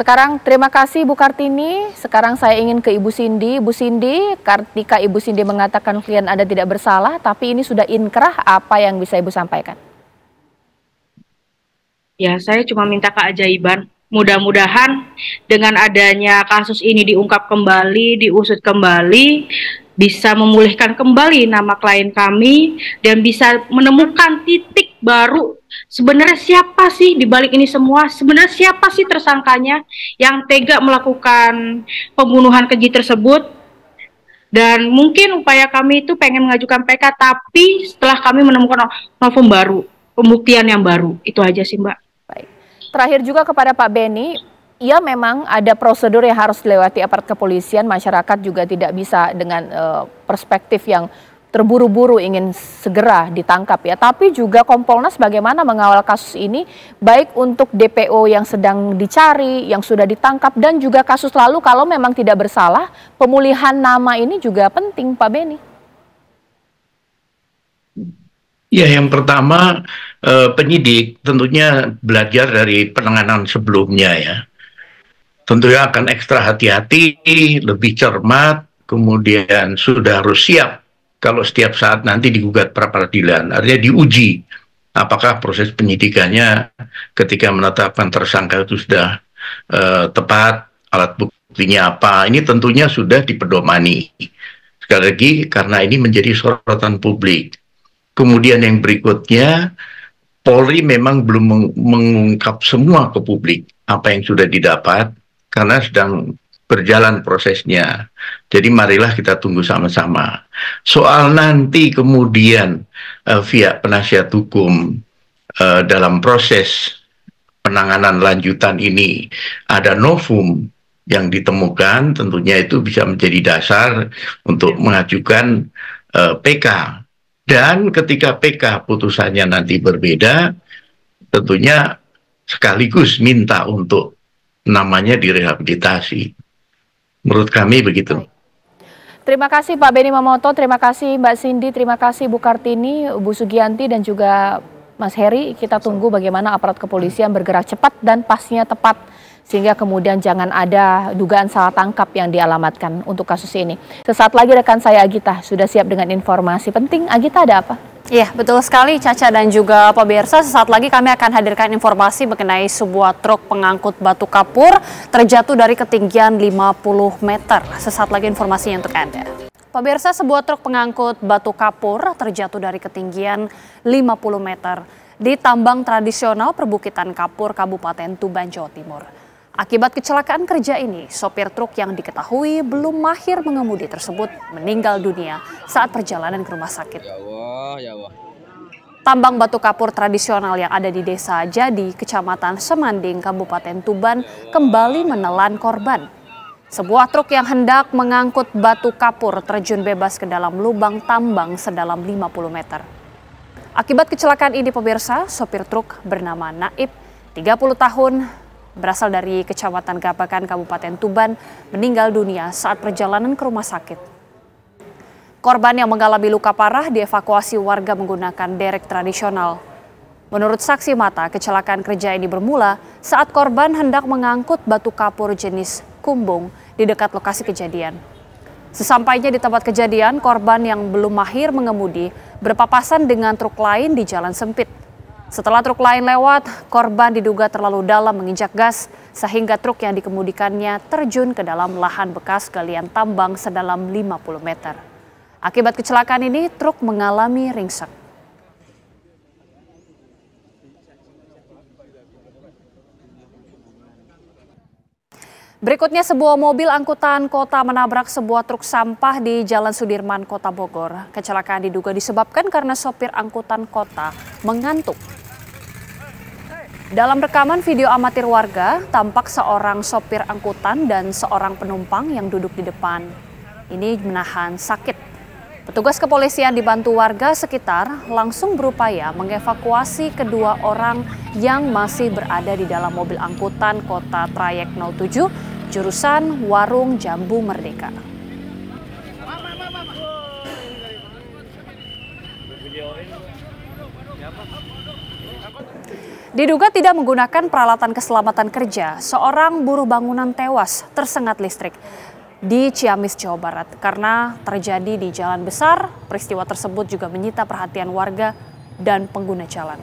Sekarang terima kasih Bu Kartini. Sekarang saya ingin ke Ibu Cindy. Ibu Cindy, Kartika, Ibu Cindy mengatakan klien Anda tidak bersalah, tapi ini sudah inkrah, apa yang bisa Ibu sampaikan? Ya, saya cuma minta keajaiban. Mudah-mudahan dengan adanya kasus ini diungkap kembali, diusut kembali, bisa memulihkan kembali nama klien kami dan bisa menemukan titik baru sebenarnya siapa sih di balik ini semua sebenarnya siapa sih tersangkanya yang tega melakukan pembunuhan keji tersebut dan mungkin upaya kami itu pengen mengajukan PK tapi setelah kami menemukan novum baru pembuktian yang baru itu aja sih mbak baik terakhir juga kepada Pak Beni ya memang ada prosedur yang harus dilewati aparat kepolisian, masyarakat juga tidak bisa dengan uh, perspektif yang terburu-buru ingin segera ditangkap ya. Tapi juga Kompolnas bagaimana mengawal kasus ini baik untuk DPO yang sedang dicari, yang sudah ditangkap dan juga kasus lalu kalau memang tidak bersalah, pemulihan nama ini juga penting Pak Beni. Ya, yang pertama eh, penyidik tentunya belajar dari penanganan sebelumnya ya tentunya akan ekstra hati-hati, lebih cermat, kemudian sudah harus siap kalau setiap saat nanti digugat pra peradilan, artinya diuji apakah proses penyidikannya ketika menetapkan tersangka itu sudah uh, tepat, alat buktinya apa. Ini tentunya sudah dipedomani. Sekali lagi karena ini menjadi sorotan publik. Kemudian yang berikutnya Polri memang belum mengungkap semua ke publik apa yang sudah didapat karena sedang berjalan prosesnya. Jadi marilah kita tunggu sama-sama. Soal nanti kemudian uh, eh, via penasihat hukum uh, dalam proses penanganan lanjutan ini ada novum yang ditemukan, tentunya itu bisa menjadi dasar untuk ya. mengajukan uh, eh, PK. Dan ketika PK putusannya nanti berbeda, tentunya sekaligus minta untuk namanya direhabilitasi. Menurut kami begitu. Terima kasih Pak Beni Mamoto, terima kasih Mbak Cindy, terima kasih Bu Kartini, Bu Sugianti dan juga Mas Heri. Kita tunggu bagaimana aparat kepolisian bergerak cepat dan pasnya tepat sehingga kemudian jangan ada dugaan salah tangkap yang dialamatkan untuk kasus ini. Sesaat lagi rekan saya Agita sudah siap dengan informasi penting. Agita ada apa? Iya, betul sekali Caca dan juga pemirsa. Sesaat lagi kami akan hadirkan informasi mengenai sebuah truk pengangkut batu kapur terjatuh dari ketinggian 50 meter. Sesaat lagi informasinya untuk Anda. Pemirsa, sebuah truk pengangkut batu kapur terjatuh dari ketinggian 50 meter di tambang tradisional perbukitan kapur Kabupaten Tuban, Jawa Timur. Akibat kecelakaan kerja ini, sopir truk yang diketahui belum mahir mengemudi tersebut meninggal dunia saat perjalanan ke rumah sakit. Ya ya tambang batu kapur tradisional yang ada di desa Jadi, kecamatan Semanding, Kabupaten Tuban ya kembali menelan korban. Sebuah truk yang hendak mengangkut batu kapur terjun bebas ke dalam lubang tambang sedalam 50 meter. Akibat kecelakaan ini pemirsa, sopir truk bernama Naib, 30 tahun, berasal dari Kecamatan Gapakan Kabupaten Tuban meninggal dunia saat perjalanan ke rumah sakit. Korban yang mengalami luka parah dievakuasi warga menggunakan derek tradisional. Menurut saksi mata, kecelakaan kerja ini bermula saat korban hendak mengangkut batu kapur jenis kumbung di dekat lokasi kejadian. Sesampainya di tempat kejadian, korban yang belum mahir mengemudi berpapasan dengan truk lain di jalan sempit. Setelah truk lain lewat, korban diduga terlalu dalam menginjak gas sehingga truk yang dikemudikannya terjun ke dalam lahan bekas galian tambang sedalam 50 meter. Akibat kecelakaan ini, truk mengalami ringsek. Berikutnya sebuah mobil angkutan kota menabrak sebuah truk sampah di Jalan Sudirman, Kota Bogor. Kecelakaan diduga disebabkan karena sopir angkutan kota mengantuk dalam rekaman video amatir warga, tampak seorang sopir angkutan dan seorang penumpang yang duduk di depan. Ini menahan sakit. Petugas kepolisian dibantu warga sekitar langsung berupaya mengevakuasi kedua orang yang masih berada di dalam mobil angkutan kota trayek 07 jurusan Warung Jambu Merdeka. Diduga tidak menggunakan peralatan keselamatan kerja, seorang buruh bangunan tewas tersengat listrik di Ciamis, Jawa Barat. Karena terjadi di jalan besar, peristiwa tersebut juga menyita perhatian warga dan pengguna jalan.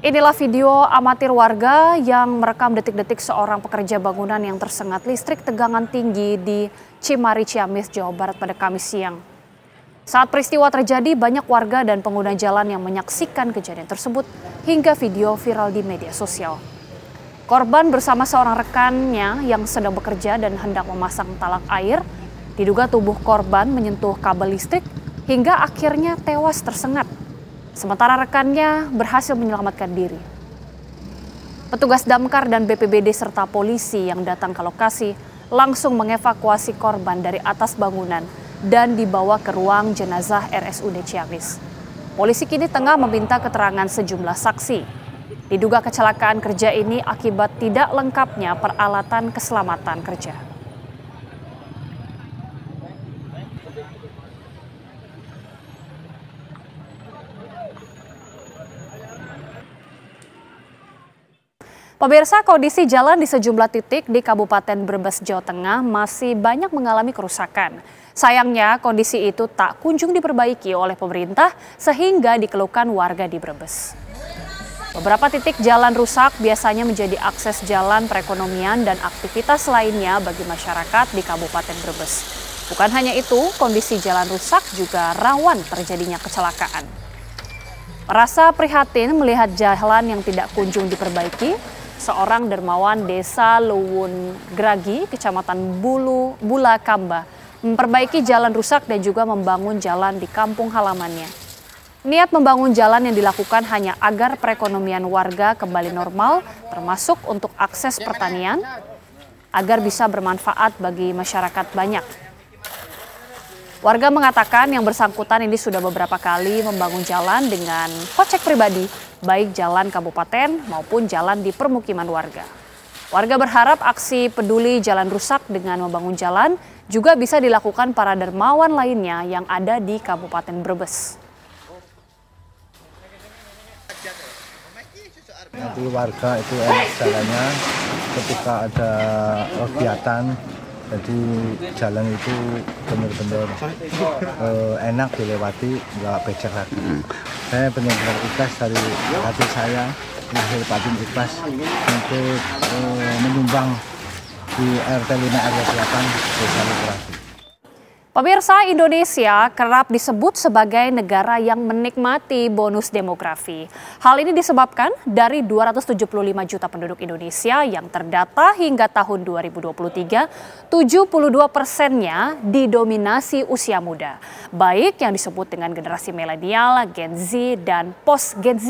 Inilah video amatir warga yang merekam detik-detik seorang pekerja bangunan yang tersengat listrik tegangan tinggi di Cimari, Ciamis, Jawa Barat pada Kamis siang. Saat peristiwa terjadi, banyak warga dan pengguna jalan yang menyaksikan kejadian tersebut hingga video viral di media sosial. Korban bersama seorang rekannya yang sedang bekerja dan hendak memasang talak air, diduga tubuh korban menyentuh kabel listrik hingga akhirnya tewas tersengat. Sementara rekannya berhasil menyelamatkan diri. Petugas damkar dan BPBD serta polisi yang datang ke lokasi langsung mengevakuasi korban dari atas bangunan dan dibawa ke ruang jenazah RSUD Ciamis. Polisi kini tengah meminta keterangan sejumlah saksi. Diduga kecelakaan kerja ini akibat tidak lengkapnya peralatan keselamatan kerja. Pemirsa, kondisi jalan di sejumlah titik di Kabupaten Brebes, Jawa Tengah masih banyak mengalami kerusakan. Sayangnya kondisi itu tak kunjung diperbaiki oleh pemerintah sehingga dikeluhkan warga di Brebes. Beberapa titik jalan rusak biasanya menjadi akses jalan perekonomian dan aktivitas lainnya bagi masyarakat di Kabupaten Brebes. Bukan hanya itu, kondisi jalan rusak juga rawan terjadinya kecelakaan. Rasa prihatin melihat jalan yang tidak kunjung diperbaiki, seorang dermawan desa Luwun Gragi, kecamatan Bulu, Bula Kamba, memperbaiki jalan rusak dan juga membangun jalan di kampung halamannya. Niat membangun jalan yang dilakukan hanya agar perekonomian warga kembali normal, termasuk untuk akses pertanian, agar bisa bermanfaat bagi masyarakat banyak. Warga mengatakan yang bersangkutan ini sudah beberapa kali membangun jalan dengan kocek pribadi, baik jalan kabupaten maupun jalan di permukiman warga. Warga berharap aksi peduli jalan rusak dengan membangun jalan juga bisa dilakukan para dermawan lainnya yang ada di Kabupaten Brebes. Nanti warga itu enak jalannya ketika ada kegiatan, jadi jalan itu benar-benar eh, enak dilewati, nggak becek lagi. Hmm. Saya benar-benar ikhlas dari hati saya, lahir batin ikhlas untuk eh, menyumbang di RT 5 RW 8 Desa Literasi. Pemirsa Indonesia kerap disebut sebagai negara yang menikmati bonus demografi. Hal ini disebabkan dari 275 juta penduduk Indonesia yang terdata hingga tahun 2023, 72 persennya didominasi usia muda, baik yang disebut dengan generasi milenial, Gen Z, dan post-Gen Z.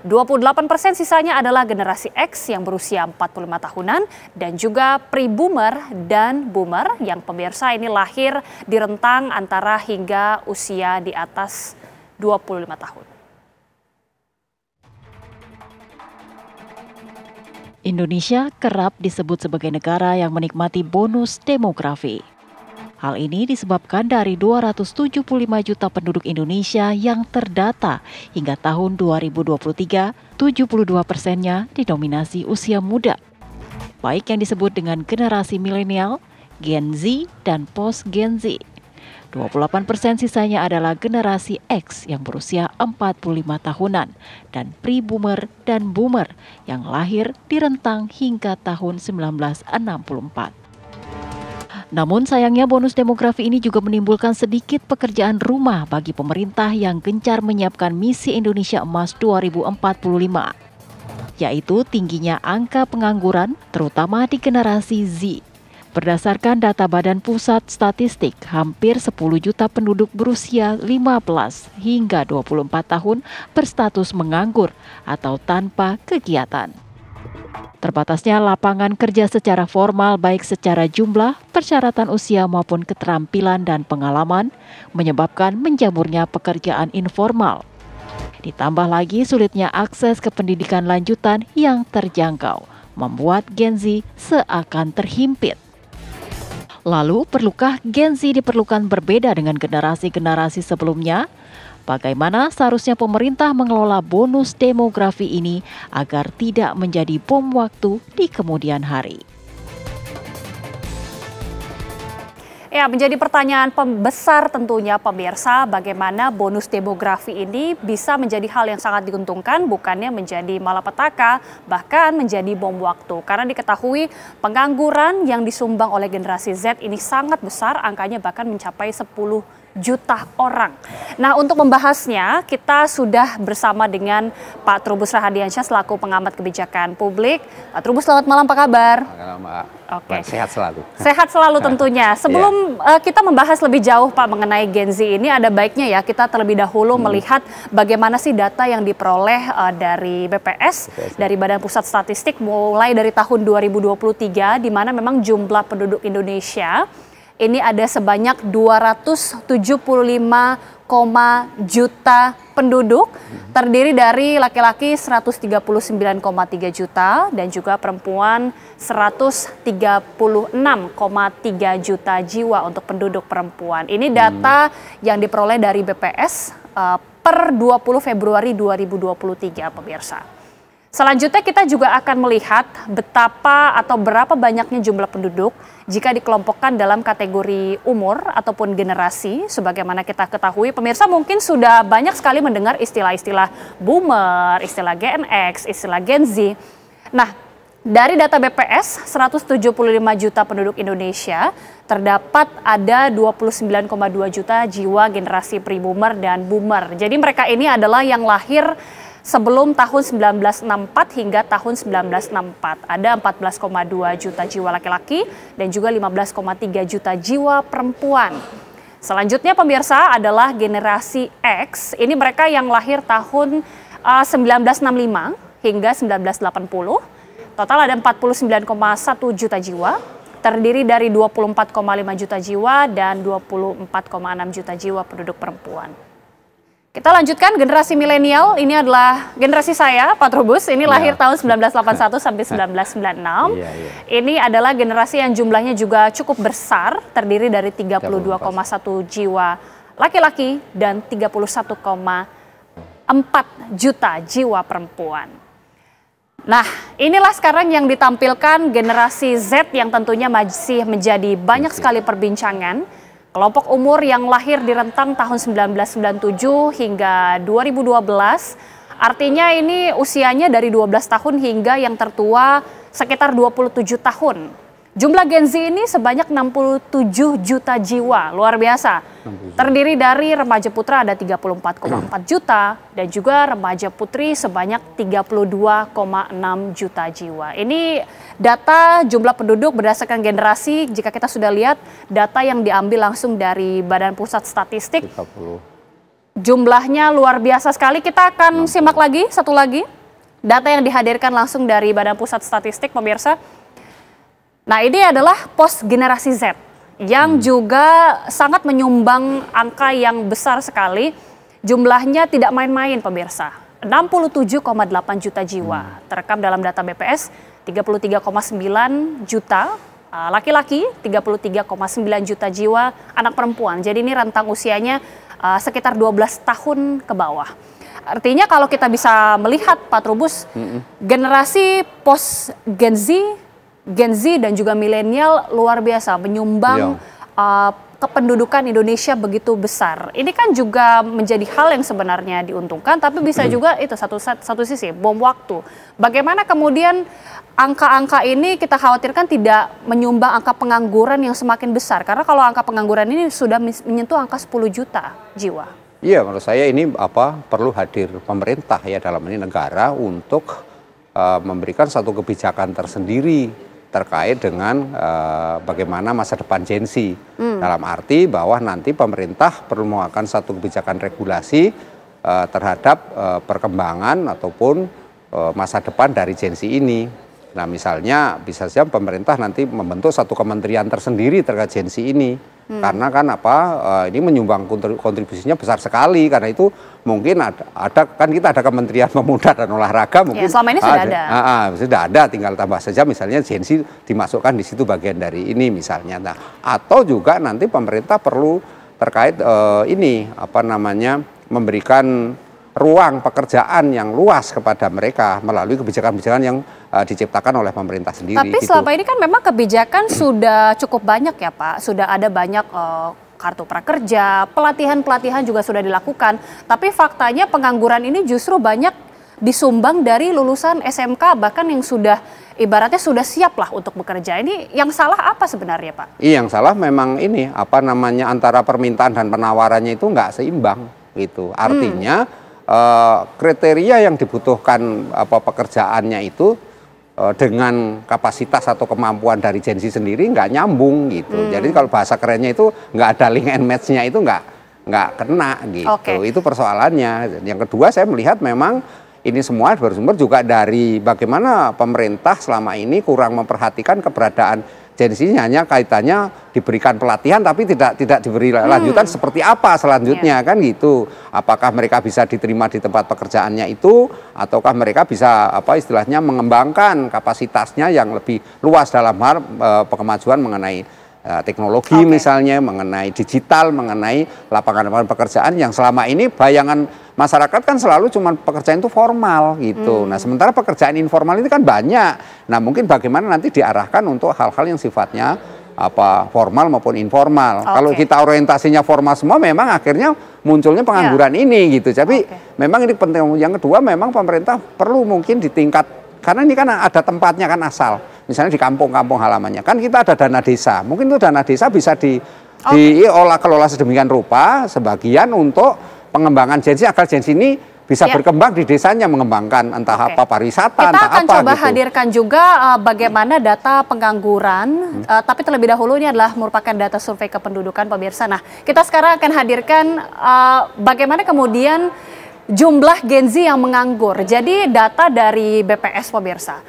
28 persen sisanya adalah generasi X yang berusia 45 tahunan dan juga pre-boomer dan boomer yang pemirsa ini lahir di rentang antara hingga usia di atas 25 tahun. Indonesia kerap disebut sebagai negara yang menikmati bonus demografi. Hal ini disebabkan dari 275 juta penduduk Indonesia yang terdata hingga tahun 2023, 72 persennya didominasi usia muda. Baik yang disebut dengan generasi milenial, Gen Z, dan post Gen Z. 28 persen sisanya adalah generasi X yang berusia 45 tahunan dan pre-boomer dan boomer yang lahir di rentang hingga tahun 1964. Namun sayangnya bonus demografi ini juga menimbulkan sedikit pekerjaan rumah bagi pemerintah yang gencar menyiapkan misi Indonesia Emas 2045 yaitu tingginya angka pengangguran, terutama di generasi Z. Berdasarkan data Badan Pusat Statistik, hampir 10 juta penduduk berusia 15 hingga 24 tahun berstatus menganggur atau tanpa kegiatan. Terbatasnya lapangan kerja secara formal baik secara jumlah, persyaratan usia maupun keterampilan dan pengalaman menyebabkan menjamurnya pekerjaan informal. Ditambah lagi sulitnya akses ke pendidikan lanjutan yang terjangkau, membuat Gen Z seakan terhimpit. Lalu, perlukah Gen Z diperlukan berbeda dengan generasi-generasi sebelumnya? Bagaimana seharusnya pemerintah mengelola bonus demografi ini agar tidak menjadi bom waktu di kemudian hari? Ya, menjadi pertanyaan pembesar tentunya pemirsa bagaimana bonus demografi ini bisa menjadi hal yang sangat diuntungkan bukannya menjadi malapetaka bahkan menjadi bom waktu karena diketahui pengangguran yang disumbang oleh generasi Z ini sangat besar angkanya bahkan mencapai 10 juta orang. Nah, untuk membahasnya, kita sudah bersama dengan Pak Trubus Rahadiansyah selaku pengamat kebijakan publik. Pak Trubus, selamat malam, apa kabar? Selamat malam, Pak. Oke. Okay. Sehat selalu. Sehat selalu tentunya. Iya. Sebelum yeah. uh, kita membahas lebih jauh Pak mengenai Gen Z ini ada baiknya ya kita terlebih dahulu hmm. melihat bagaimana sih data yang diperoleh uh, dari BPS, BPS ya. dari Badan Pusat Statistik mulai dari tahun 2023 di mana memang jumlah penduduk Indonesia ini ada sebanyak 275 juta penduduk terdiri dari laki-laki 139,3 juta dan juga perempuan 136,3 juta jiwa untuk penduduk perempuan. Ini hmm. data hmm. yang diperoleh dari BPS uh, eh, per 20 Februari 2023 pemirsa. Selanjutnya kita juga akan melihat betapa atau berapa banyaknya jumlah penduduk jika dikelompokkan dalam kategori umur ataupun generasi. Sebagaimana kita ketahui, pemirsa mungkin sudah banyak sekali mendengar istilah-istilah boomer, istilah Gen X, istilah Gen Z. Nah, dari data BPS, 175 juta penduduk Indonesia, terdapat ada 29,2 juta jiwa generasi pre-boomer dan boomer. Jadi mereka ini adalah yang lahir sebelum tahun 1964 hingga tahun 1964. Ada 14,2 juta jiwa laki-laki dan juga 15,3 juta jiwa perempuan. Selanjutnya pemirsa adalah generasi X. Ini mereka yang lahir tahun eh, uh, 1965 hingga 1980. Total ada 49,1 juta jiwa, terdiri dari 24,5 juta jiwa dan 24,6 juta jiwa penduduk perempuan. Kita lanjutkan generasi milenial. Ini adalah generasi saya, Pak Trubus. Ini iya. lahir tahun 1981 sampai 1996. Ya, ya. Ini adalah generasi yang jumlahnya juga cukup besar, terdiri dari 32,1 jiwa laki-laki dan 31,4 juta jiwa perempuan. Nah, inilah sekarang yang ditampilkan generasi Z yang tentunya masih menjadi banyak sekali perbincangan Kelompok umur yang lahir di rentang tahun 1997 hingga 2012, artinya ini usianya dari 12 tahun hingga yang tertua sekitar 27 tahun. Jumlah Gen Z ini sebanyak 67 juta jiwa, luar biasa. Terdiri dari remaja putra ada 34,4 juta dan juga remaja putri sebanyak 32,6 juta jiwa. Ini data jumlah penduduk berdasarkan generasi jika kita sudah lihat data yang diambil langsung dari Badan Pusat Statistik. Jumlahnya luar biasa sekali. Kita akan simak lagi satu lagi data yang dihadirkan langsung dari Badan Pusat Statistik pemirsa. Nah ini adalah pos generasi Z yang hmm. juga sangat menyumbang angka yang besar sekali. Jumlahnya tidak main-main pemirsa. 67,8 juta jiwa hmm. terekam dalam data BPS 33,9 juta ah, laki-laki, 33,9 juta jiwa anak perempuan. Jadi ini rentang usianya uh, sekitar 12 tahun ke bawah. Artinya kalau kita bisa melihat Pak Trubus, mm generasi post Gen Z Gen Z dan juga milenial luar biasa menyumbang ya. uh, kependudukan Indonesia begitu besar. Ini kan juga menjadi hal yang sebenarnya diuntungkan, tapi bisa juga itu satu satu sisi bom waktu. Bagaimana kemudian angka-angka ini kita khawatirkan tidak menyumbang angka pengangguran yang semakin besar? Karena kalau angka pengangguran ini sudah menyentuh angka 10 juta jiwa. Iya, menurut saya ini apa perlu hadir pemerintah ya dalam ini negara untuk uh, memberikan satu kebijakan tersendiri terkait dengan e, bagaimana masa depan jensi Hmm. Dalam arti bahwa nanti pemerintah perlu mengeluarkan satu kebijakan regulasi e, terhadap e, perkembangan ataupun e, masa depan dari jensi ini. Nah, misalnya bisa saja pemerintah nanti membentuk satu kementerian tersendiri terkait jensi ini Hmm. Karena kan apa uh, ini menyumbang kontribusinya besar sekali karena itu mungkin ada, ada kan kita ada Kementerian Pemuda dan Olahraga ya, mungkin ya, selama ini sudah ada. Ah, ah, sudah ada tinggal tambah saja misalnya Jensi dimasukkan di situ bagian dari ini misalnya. Nah, atau juga nanti pemerintah perlu terkait uh, ini apa namanya memberikan ruang pekerjaan yang luas kepada mereka melalui kebijakan-kebijakan yang uh, diciptakan oleh pemerintah sendiri. Tapi gitu. selama ini kan memang kebijakan sudah cukup banyak ya Pak, sudah ada banyak uh, kartu prakerja, pelatihan-pelatihan juga sudah dilakukan. Tapi faktanya pengangguran ini justru banyak disumbang dari lulusan SMK bahkan yang sudah ibaratnya sudah siap lah untuk bekerja. Ini yang salah apa sebenarnya Pak? Iya yang salah memang ini apa namanya antara permintaan dan penawarannya itu nggak seimbang gitu. Artinya hmm. uh, kriteria yang dibutuhkan apa pekerjaannya itu Eh, dengan kapasitas atau kemampuan dari Gen Z sendiri nggak nyambung gitu. Hmm. Jadi kalau bahasa kerennya itu nggak ada link and match-nya itu nggak nggak kena gitu. Okay. Itu persoalannya. Yang kedua saya melihat memang ini semua bersumber juga dari bagaimana pemerintah selama ini kurang memperhatikan keberadaan urgensinya hanya kaitannya diberikan pelatihan tapi tidak tidak diberi hmm. lanjutan hmm. seperti apa selanjutnya yeah. kan gitu. Apakah mereka bisa diterima di tempat pekerjaannya itu ataukah mereka bisa apa istilahnya mengembangkan kapasitasnya yang lebih luas dalam hal e, uh, mengenai Eh, teknologi okay. misalnya, mengenai digital, mengenai lapangan-lapangan pekerjaan yang selama ini bayangan masyarakat kan selalu cuma pekerjaan itu formal gitu. Hmm. Nah, sementara pekerjaan informal itu kan banyak. Nah, mungkin bagaimana nanti diarahkan untuk hal-hal yang sifatnya apa formal maupun informal. Okay. Kalau kita orientasinya formal semua memang akhirnya munculnya ya. pengangguran yeah. ini gitu. Tapi okay. memang ini penting. Yang kedua memang pemerintah perlu mungkin di tingkat karena ini kan ada tempatnya kan asal misalnya di kampung-kampung halamannya. Kan kita ada dana desa. Mungkin itu dana desa bisa di okay. Oh. diolah kelola sedemikian rupa sebagian untuk pengembangan jensi agar jensi ini bisa ya. berkembang di desanya mengembangkan entah okay. apa pariwisata Kita akan coba gitu. hadirkan juga uh, bagaimana data pengangguran hmm. uh, tapi terlebih dahulu ini adalah merupakan data survei kependudukan pemirsa. Nah, kita sekarang akan hadirkan uh, bagaimana kemudian jumlah Gen Z yang menganggur. Jadi data dari BPS pemirsa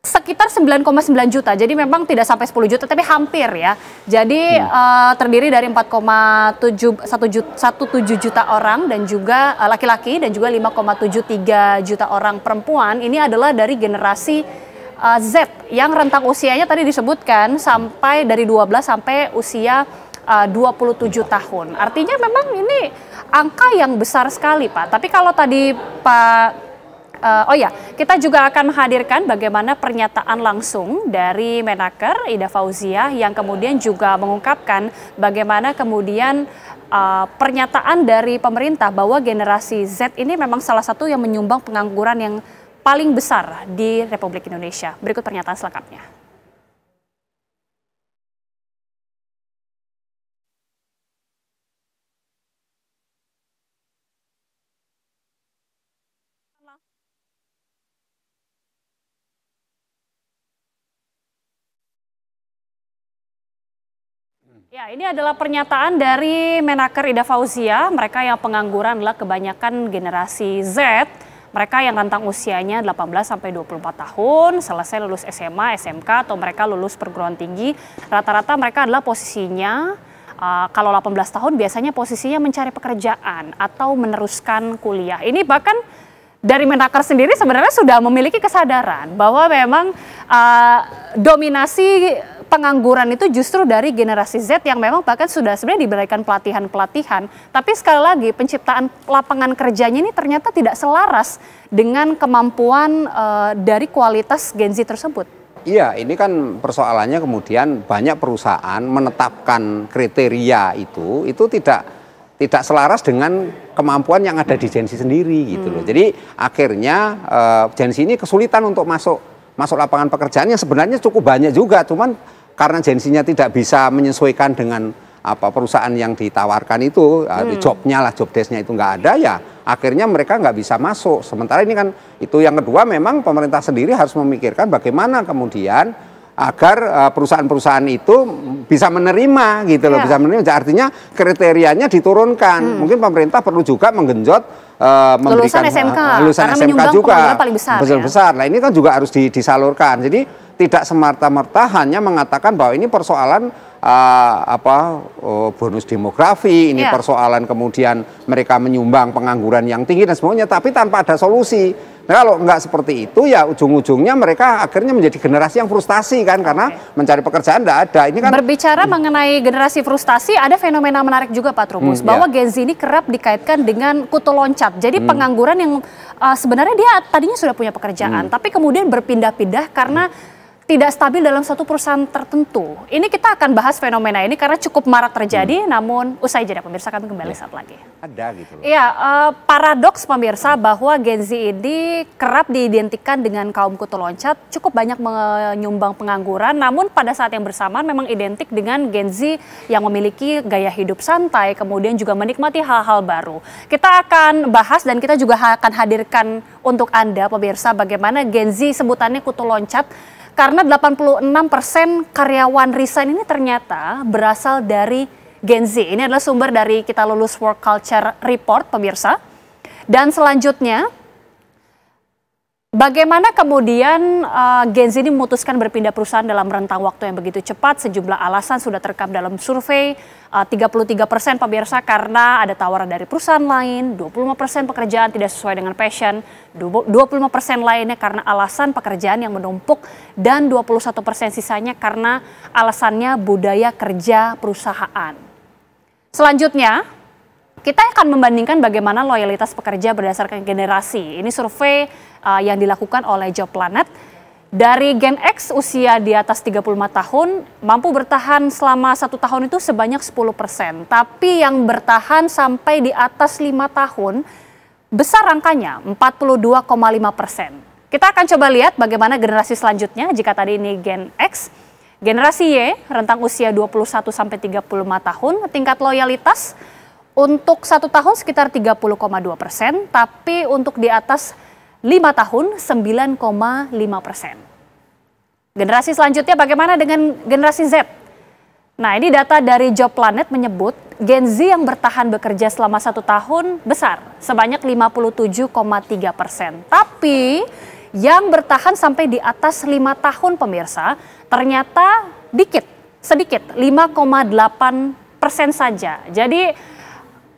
sekitar 9,9 juta. Jadi memang tidak sampai 10 juta tapi hampir ya. Jadi hmm. uh, terdiri dari 4,7 juta orang dan juga eh, laki-laki uh, dan juga 5,73 juta orang perempuan. Ini adalah dari generasi uh, Z yang rentang usianya tadi disebutkan sampai dari 12 sampai usia uh, 27 tahun. Artinya memang ini angka yang besar sekali, Pak. Tapi kalau tadi Pak Uh, oh ya, kita juga akan menghadirkan bagaimana pernyataan langsung dari Menaker Ida Fauzia yang kemudian juga mengungkapkan bagaimana kemudian uh, pernyataan dari pemerintah bahwa generasi Z ini memang salah satu yang menyumbang pengangguran yang paling besar di Republik Indonesia. Berikut pernyataan selengkapnya. Ya, ini adalah pernyataan dari Menaker Ida Fauzia. Mereka yang pengangguran adalah kebanyakan generasi Z. Mereka yang rentang usianya 18 sampai 24 tahun, selesai lulus SMA, SMK atau mereka lulus perguruan tinggi, rata-rata mereka adalah posisinya Uh, kalau 18 tahun biasanya posisinya mencari pekerjaan atau meneruskan kuliah. Ini bahkan dari Menaker sendiri sebenarnya sudah memiliki kesadaran bahwa memang uh, dominasi pengangguran itu justru dari generasi Z yang memang bahkan sudah sebenarnya diberikan pelatihan-pelatihan. Tapi sekali lagi penciptaan lapangan kerjanya ini ternyata tidak selaras dengan kemampuan uh, dari kualitas Gen Z tersebut. Iya, ini kan persoalannya kemudian banyak perusahaan menetapkan kriteria itu itu tidak tidak selaras dengan kemampuan yang ada di Z sendiri gitu loh. Hmm. Jadi akhirnya uh, Z ini kesulitan untuk masuk masuk lapangan pekerjaan yang sebenarnya cukup banyak juga, cuman karena jensinya tidak bisa menyesuaikan dengan apa perusahaan yang ditawarkan itu ah, hmm. jobnya lah job desknya itu nggak ada ya akhirnya mereka nggak bisa masuk sementara ini kan itu yang kedua memang pemerintah sendiri harus memikirkan bagaimana kemudian agar ah, perusahaan-perusahaan itu bisa menerima gitu loh ya. bisa menerima artinya kriterianya diturunkan hmm. mungkin pemerintah perlu juga menggenjot Uh, memberikan lulusan SMK, lulusan SMK juga paling besar, besar, ya? besar. Nah ini kan juga harus di, disalurkan. Jadi tidak semerta-merta hanya mengatakan bahwa ini persoalan uh, apa uh, bonus demografi, ini yeah. persoalan kemudian mereka menyumbang pengangguran yang tinggi dan semuanya, tapi tanpa ada solusi. Nah, kalau nggak seperti itu ya ujung-ujungnya mereka akhirnya menjadi generasi yang frustasi kan karena mencari pekerjaan nggak ada. Ini kan berbicara hmm. mengenai generasi frustasi ada fenomena menarik juga Pak Trubus hmm, bahwa yeah. Gen Z ini kerap dikaitkan dengan kutu loncat. Jadi hmm. pengangguran yang uh, sebenarnya dia tadinya sudah punya pekerjaan hmm. tapi kemudian berpindah-pindah karena hmm tidak stabil dalam satu perusahaan tertentu. Ini kita akan bahas fenomena ini karena cukup marak terjadi, hmm. namun usai jeda pemirsa kami kembali ya. saat lagi. Ada gitu loh. Iya, uh, paradoks pemirsa bahwa Gen Z ini kerap diidentikan dengan kaum kutu loncat, cukup banyak menyumbang pengangguran, namun pada saat yang bersamaan memang identik dengan Gen Z yang memiliki gaya hidup santai, kemudian juga menikmati hal-hal baru. Kita akan bahas dan kita juga akan hadirkan untuk Anda pemirsa bagaimana Gen Z sebutannya kutu loncat karena 86% karyawan resign ini ternyata berasal dari Gen Z. Ini adalah sumber dari kita lulus Work Culture Report, pemirsa. Dan selanjutnya, Bagaimana kemudian uh, Gen Z ini memutuskan berpindah perusahaan dalam rentang waktu yang begitu cepat? Sejumlah alasan sudah terekam dalam survei eh, uh, 33 persen pemirsa karena ada tawaran dari perusahaan lain, 25 persen pekerjaan tidak sesuai dengan passion, 25 persen lainnya karena alasan pekerjaan yang menumpuk, dan 21 persen sisanya karena alasannya budaya kerja perusahaan. Selanjutnya, kita akan membandingkan bagaimana loyalitas pekerja berdasarkan generasi. Ini survei uh, yang dilakukan oleh Job Planet. Dari Gen X usia di atas 35 tahun mampu bertahan selama satu tahun itu sebanyak 10 persen. Tapi yang bertahan sampai di atas lima tahun besar angkanya 42,5 persen. Kita akan coba lihat bagaimana generasi selanjutnya jika tadi ini Gen X. Generasi Y rentang usia 21 sampai 35 tahun tingkat loyalitas untuk satu tahun sekitar 30,2 persen, tapi untuk di atas lima tahun 9,5 persen. Generasi selanjutnya bagaimana dengan generasi Z? Nah ini data dari Job Planet menyebut Gen Z yang bertahan bekerja selama satu tahun besar sebanyak 57,3 persen. Tapi yang bertahan sampai di atas lima tahun pemirsa ternyata dikit, sedikit 5,8 persen saja. Jadi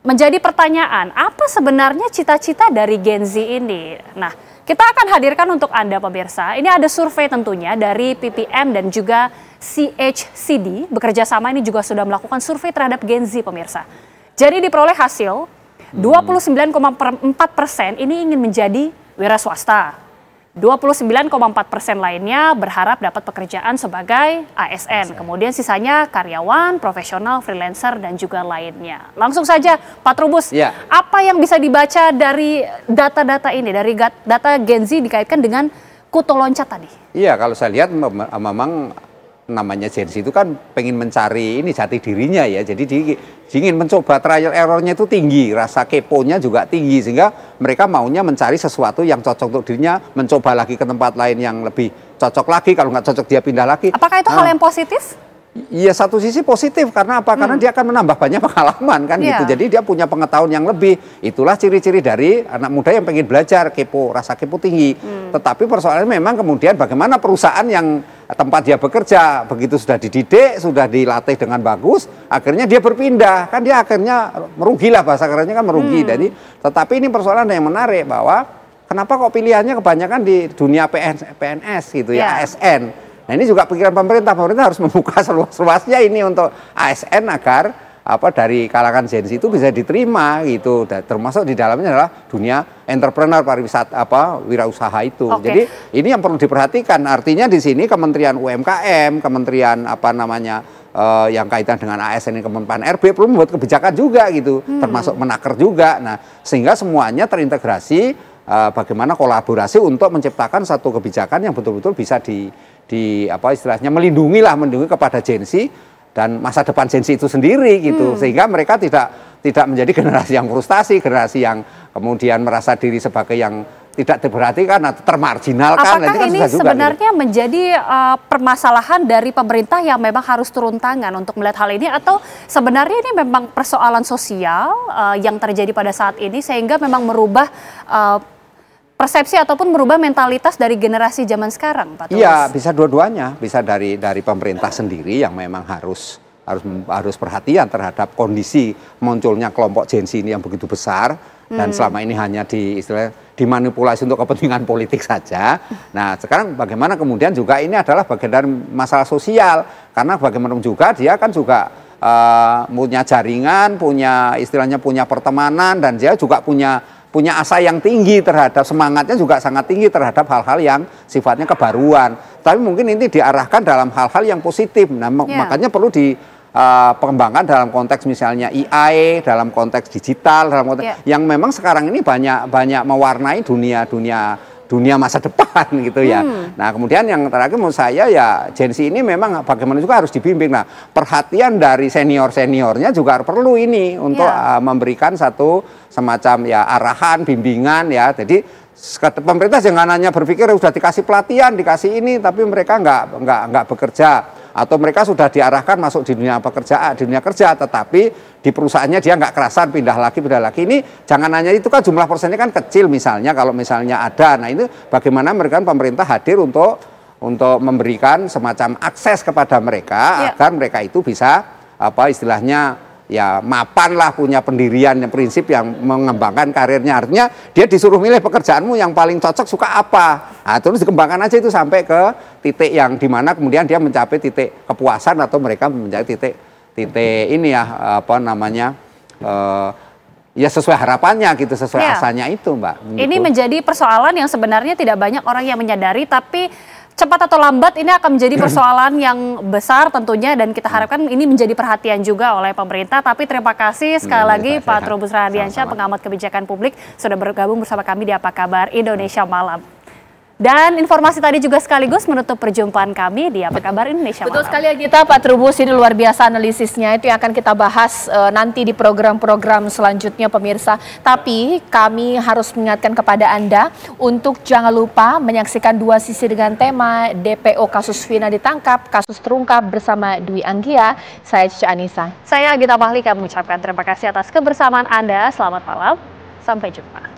menjadi pertanyaan, apa sebenarnya cita-cita dari Gen Z ini? Nah, kita akan hadirkan untuk Anda pemirsa. Ini ada survei tentunya dari PPM dan juga CHCD. Bekerja sama ini juga sudah melakukan survei terhadap Gen Z pemirsa. Jadi diperoleh hasil 29,4 hmm. persen ini ingin menjadi wira swasta. 29,4 persen lainnya berharap dapat pekerjaan sebagai ASN. Kemudian sisanya karyawan, profesional, freelancer, dan juga lainnya. Langsung saja, Pak Trubus, ya. apa yang bisa dibaca dari data-data ini, dari data Gen Z dikaitkan dengan kuto loncat tadi? Iya, kalau saya lihat memang namanya Gen itu kan pengen mencari ini jati dirinya ya. Jadi di, ingin mencoba trial errornya itu tinggi, rasa keponya juga tinggi sehingga mereka maunya mencari sesuatu yang cocok untuk dirinya, mencoba lagi ke tempat lain yang lebih cocok lagi. Kalau nggak cocok dia pindah lagi. Apakah itu nah, hal yang positif? Iya satu sisi positif karena apa? Karena hmm. dia akan menambah banyak pengalaman kan yeah. gitu. Iya. Jadi dia punya pengetahuan yang lebih. Itulah ciri-ciri dari anak muda yang pengen belajar kepo, rasa kepo tinggi. Hmm. Tetapi persoalannya memang kemudian bagaimana perusahaan yang tempat dia bekerja begitu sudah dididik sudah dilatih dengan bagus akhirnya dia berpindah kan dia akhirnya merugi lah bahasa kerennya kan merugi hmm. jadi tetapi ini persoalan yang menarik bahwa kenapa kok pilihannya kebanyakan di dunia PNS, PNS gitu ya yeah. ASN nah ini juga pikiran pemerintah pemerintah harus membuka seluas luasnya ini untuk ASN agar apa dari kalangan Gen Z itu bisa diterima gitu termasuk di dalamnya adalah dunia entrepreneur pariwisata apa wirausaha itu. Okay. Jadi ini yang perlu diperhatikan artinya di sini Kementerian UMKM, Kementerian apa namanya uh, yang kaitan dengan ASN Kemenpan RB perlu membuat kebijakan juga gitu hmm. termasuk menaker juga. Nah, sehingga semuanya terintegrasi Uh, bagaimana kolaborasi untuk menciptakan satu kebijakan yang betul-betul bisa di, di apa istilahnya melindungi lah melindungi kepada Gen Z dan masa depan sensi itu sendiri gitu hmm. sehingga mereka tidak tidak menjadi generasi yang frustasi generasi yang kemudian merasa diri sebagai yang tidak diperhatikan atau termarginalkan. Nah, Apakah kan ini juga, gitu. sebenarnya gitu. menjadi uh, permasalahan dari pemerintah yang memang harus turun tangan untuk melihat hal ini atau sebenarnya ini memang persoalan sosial uh, yang terjadi pada saat ini sehingga memang merubah uh, persepsi ataupun merubah mentalitas dari generasi zaman sekarang, Pak Iya, bisa dua-duanya, bisa dari dari pemerintah sendiri yang memang harus harus harus perhatian terhadap kondisi munculnya kelompok Gen ini yang begitu besar hmm. dan selama ini hanya di istilah dimanipulasi untuk kepentingan politik saja. Nah, sekarang bagaimana kemudian juga ini adalah bagian dari masalah sosial karena bagaimana juga dia kan juga uh, punya jaringan, punya istilahnya punya pertemanan dan dia juga punya punya asa yang tinggi terhadap semangatnya juga sangat tinggi terhadap hal-hal yang sifatnya kebaruan. Tapi mungkin ini diarahkan dalam hal-hal yang positif. Nah, yeah. makanya perlu di uh, ah, pengembangan dalam konteks misalnya AI, e dalam konteks digital, dalam konteks yeah. yang memang sekarang ini banyak banyak mewarnai dunia dunia dunia masa depan gitu ya. Hmm. Nah kemudian yang terakhir menurut saya ya Gen ini memang bagaimana juga harus dibimbing. Nah perhatian dari senior seniornya juga perlu ini untuk yeah. Ya. uh, memberikan satu semacam ya arahan, bimbingan ya. Jadi pemerintah jangan hanya berpikir oh, sudah dikasih pelatihan, dikasih ini, tapi mereka nggak nggak nggak bekerja atau mereka sudah diarahkan masuk di dunia pekerjaan, di dunia kerja, tetapi di perusahaannya dia nggak kerasan pindah lagi pindah lagi ini jangan nanya itu kan jumlah persennya kan kecil misalnya kalau misalnya ada nah ini bagaimana mereka pemerintah hadir untuk untuk memberikan semacam akses kepada mereka ya. agar mereka itu bisa apa istilahnya ya mapan lah punya pendirian yang prinsip yang mengembangkan karirnya artinya dia disuruh milih pekerjaanmu yang paling cocok suka apa nah, terus dikembangkan aja itu sampai ke titik yang dimana kemudian dia mencapai titik kepuasan atau mereka mencapai titik titik ini ya apa namanya uh, ya sesuai harapannya gitu sesuai ya. asalnya itu mbak gitu. ini menjadi persoalan yang sebenarnya tidak banyak orang yang menyadari tapi cepat atau lambat ini akan menjadi persoalan yang besar tentunya dan kita hmm. harapkan ini menjadi perhatian juga oleh pemerintah. Tapi terima kasih hmm, sekali ya, lagi Pak Trubus Radiansyah, pengamat kebijakan publik sudah bergabung bersama kami di Apa Kabar Indonesia hmm. Malam. Dan informasi tadi juga sekaligus menutup perjumpaan kami di Apa Kabar Indonesia Betul malam. sekali kita Pak Trubus ini luar biasa analisisnya itu yang akan kita bahas e, nanti di program-program selanjutnya pemirsa. Tapi kami harus mengingatkan kepada Anda untuk jangan lupa menyaksikan dua sisi dengan tema DPO kasus Vina ditangkap, kasus terungkap bersama Dwi Anggia. Saya Cica Anissa. Saya Agita Mahlika mengucapkan terima kasih atas kebersamaan Anda. Selamat malam. Sampai jumpa.